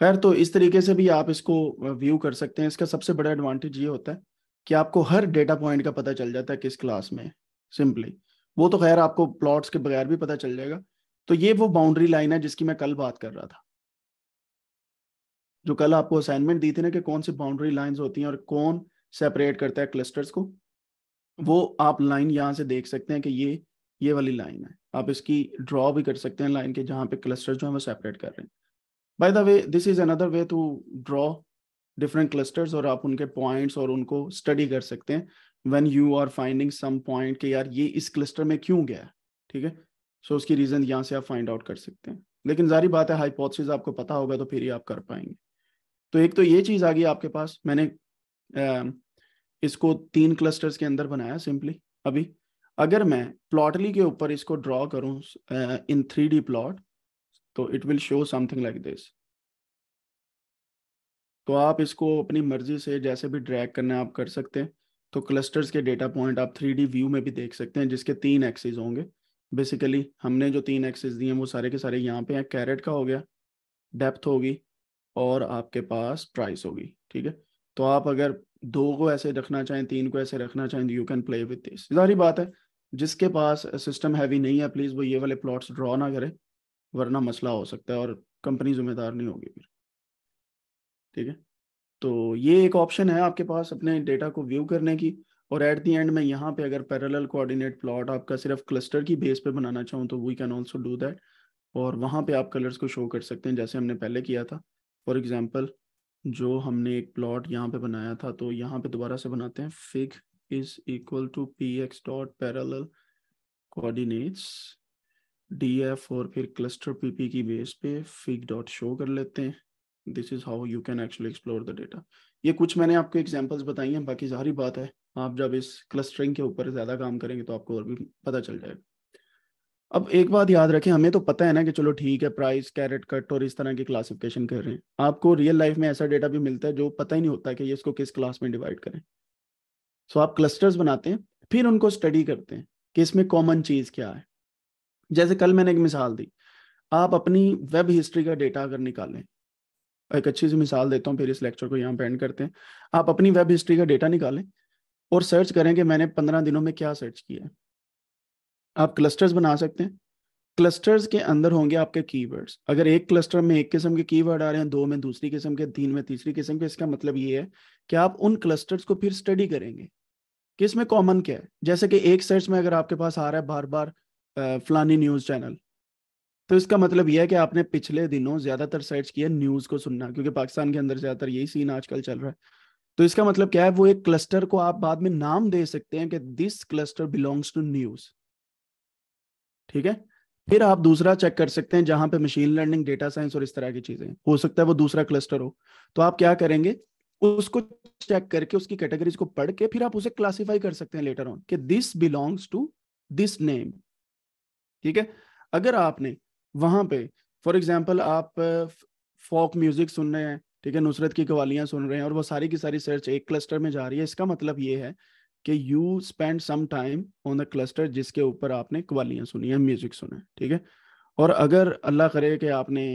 खैर तो इस तरीके से भी आप इसको व्यू कर सकते हैं इसका सबसे बड़ा एडवांटेज ये होता है कि आपको हर डेटा पॉइंट का पता चल जाता है किस क्लास में सिंपली वो तो खैर आपको प्लॉट्स के बगैर भी पता चल जाएगा तो ये वो बाउंड्री लाइन है जिसकी मैं कल बात कर रहा था जो कल आपको असाइनमेंट दी थी ना कि कौन सी बाउंड्री लाइंस होती हैं और कौन सेपरेट करता है क्लस्टर्स को वो आप लाइन यहाँ से देख सकते हैं कि ये ये वाली लाइन है आप इसकी ड्रॉ भी कर सकते हैं लाइन के जहाँ पे क्लस्टर जो है वो सेपरेट कर रहे हैं by the way this is another way to draw different clusters और आप उनके पॉइंट्स और उनको स्टडी कर सकते हैं when you are finding some point कि यार ये इस क्लस्टर में क्यों गया ठीक है सो so उसकी रीजन यहाँ से आप फाइंड आउट कर सकते हैं लेकिन जारी बात है हाइपोथेसिस आपको पता होगा तो फिर ही आप कर पाएंगे तो एक तो ये चीज़ आ गई आपके पास मैंने इसको तीन क्लस्टर्स के अंदर बनाया सिंपली अभी अगर मैं प्लॉटली के ऊपर इसको ड्रॉ करूं इन थ्री डी प्लॉट तो it will show something like this तो आप इसको अपनी मर्जी से जैसे भी ड्रैग करना आप कर सकते हैं तो क्लस्टर्स के डेटा पॉइंट आप थ्री व्यू में भी देख सकते हैं जिसके तीन एक्सेस होंगे बेसिकली हमने जो तीन एक्सेस दिए हैं वो सारे के सारे यहाँ पे हैं कैरेट का हो गया डेप्थ होगी और आपके पास प्राइस होगी ठीक है तो आप अगर दो को ऐसे रखना चाहें तीन को ऐसे रखना चाहें you can play with this सारी बात है जिसके पास सिस्टम हैवी नहीं है प्लीज़ वो ये वाले प्लॉट्स ड्रॉ ना करें वरना मसला हो सकता है और कंपनी जिम्मेदार नहीं होगी फिर ठीक है तो ये एक ऑप्शन है आपके पास अपने डेटा को व्यू करने की और एट दी एंड में यहाँ पे अगर पैरेलल कोऑर्डिनेट प्लॉट आपका सिर्फ क्लस्टर की बेस पे बनाना चाहूँ तो we can also do that और वहाँ पे आप कलर्स को शो कर सकते हैं जैसे हमने पहले किया था फॉर एग्जाम्पल जो हमने एक प्लॉट यहाँ पे बनाया था तो यहाँ पे दोबारा से बनाते हैं fig is equal to P X dot parallel coordinates D F और फिर क्लस्टर पीपी की बेस पे फिग डॉट शो कर लेते हैं this is how you can actually explore the data ये कुछ मैंने आपको एग्जाम्पल्स बताई हैं बाकी सारी बात है आप जब इस क्लस्टरिंग के ऊपर ज़्यादा काम करेंगे तो आपको और भी पता चल जाएगा अब एक बात याद रखें हमें तो पता है ना कि चलो ठीक है प्राइस कैरेट कट और इस तरह की क्लासिफिकेशन कर रहे हैं आपको रियल लाइफ में ऐसा डेटा भी मिलता है जो पता ही नहीं होता कि ये इसको किस क्लास में डिवाइड करें सो आप क्लस्टर्स बनाते हैं फिर उनको स्टडी करते हैं कि इसमें कॉमन चीज़ क्या है जैसे कल मैंने एक मिसाल दी आप अपनी वेब हिस्ट्री का डेटा अगर निकालें एक अच्छी सी मिसाल देता हूँ फिर इस लेक्चर को यहाँ पेंड करते हैं आप अपनी वेब हिस्ट्री का डेटा निकालें और सर्च करें कि मैंने पंद्रह दिनों में क्या सर्च किया है आप क्लस्टर्स बना सकते हैं क्लस्टर्स के अंदर होंगे आपके कीवर्ड्स अगर एक क्लस्टर में एक किस्म के कीवर्ड आ रहे हैं दो में दूसरी किस्म के तीन में तीसरी किस्म के इसका मतलब ये है कि आप उन क्लस्टर्स को फिर स्टडी करेंगे किस में कॉमन क्या है जैसे कि एक सर्च में अगर आपके पास आ रहा है बार बार फलानी न्यूज़ चैनल तो इसका मतलब यह है कि आपने पिछले दिनों ज़्यादातर सर्च किया न्यूज़ को सुनना क्योंकि पाकिस्तान के अंदर ज़्यादातर यही सीन आजकल चल रहा है तो इसका मतलब क्या है वो एक क्लस्टर को आप बाद में नाम दे सकते हैं कि this cluster belongs to news ठीक है फिर आप दूसरा चेक कर सकते हैं जहां पे मशीन लर्निंग डेटा साइंस और इस तरह की चीजें हो सकता है वो दूसरा क्लस्टर हो तो आप क्या करेंगे उसको चेक करके उसकी कैटेगरीज को पढ़ के फिर आप उसे क्लासिफाई कर सकते हैं लेटर ऑन कि this belongs to this name ठीक है अगर आपने वहां पे फॉर एग्जाम्पल आप फोक म्यूजिक सुन रहे हैं ठीक है नुसरत की कवालियां सुन रहे हैं और वो सारी की सारी सर्च एक क्लस्टर में जा रही है इसका मतलब ये है कि you spend some time on the cluster जिसके ऊपर आपने क्वालियाँ सुनी है म्यूजिक सुना है ठीक है और अगर अल्लाह करे कि आपने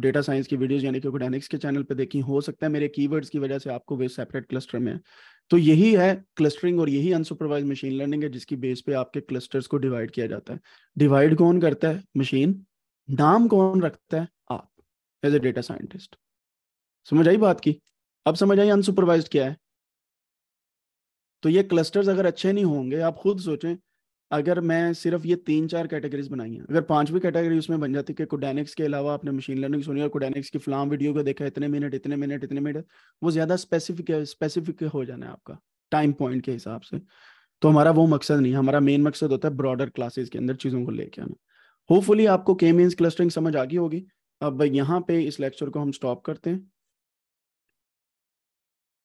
डेटा साइंस की वीडियोस यानी कि ओकेडेनिक्स के चैनल पे देखी हो सकता है मेरे कीवर्ड्स की वजह से आपको वे सेपरेट क्लस्टर में है तो यही है क्लस्टरिंग और यही अनसुपरवाइज मशीन लर्निंग है जिसकी बेस पे आपके क्लस्टर्स को डिवाइड किया जाता है डिवाइड कौन करता है मशीन नाम कौन रखता है आप एज ए डेटा साइंटिस्ट समझ आई बात की अब समझ आई अनसुपरवाइज क्या है तो ये क्लस्टर्स अगर अच्छे नहीं होंगे आप खुद सोचें अगर मैं सिर्फ ये तीन चार कैटेगरीज बनाई हैं अगर पांचवी कैटेगरी उसमें बन जाती है कि कोडेनिक्स के अलावा आपने मशीन लर्निंग सुनी और कोडेनिक्स की फलाम वीडियो को देखा इतने मिनट इतने मिनट इतने मिनट वो ज़्यादा स्पेसिफिक स्पेसिफिक हो जाना है आपका टाइम पॉइंट के हिसाब से तो हमारा वो मकसद नहीं हमारा मेन मकसद होता है ब्रॉडर क्लासेस के अंदर चीज़ों को लेके आना होपफुली आपको के मीन क्लस्टरिंग समझ आ गई होगी अब यहाँ पे इस लेक्चर को हम स्टॉप करते हैं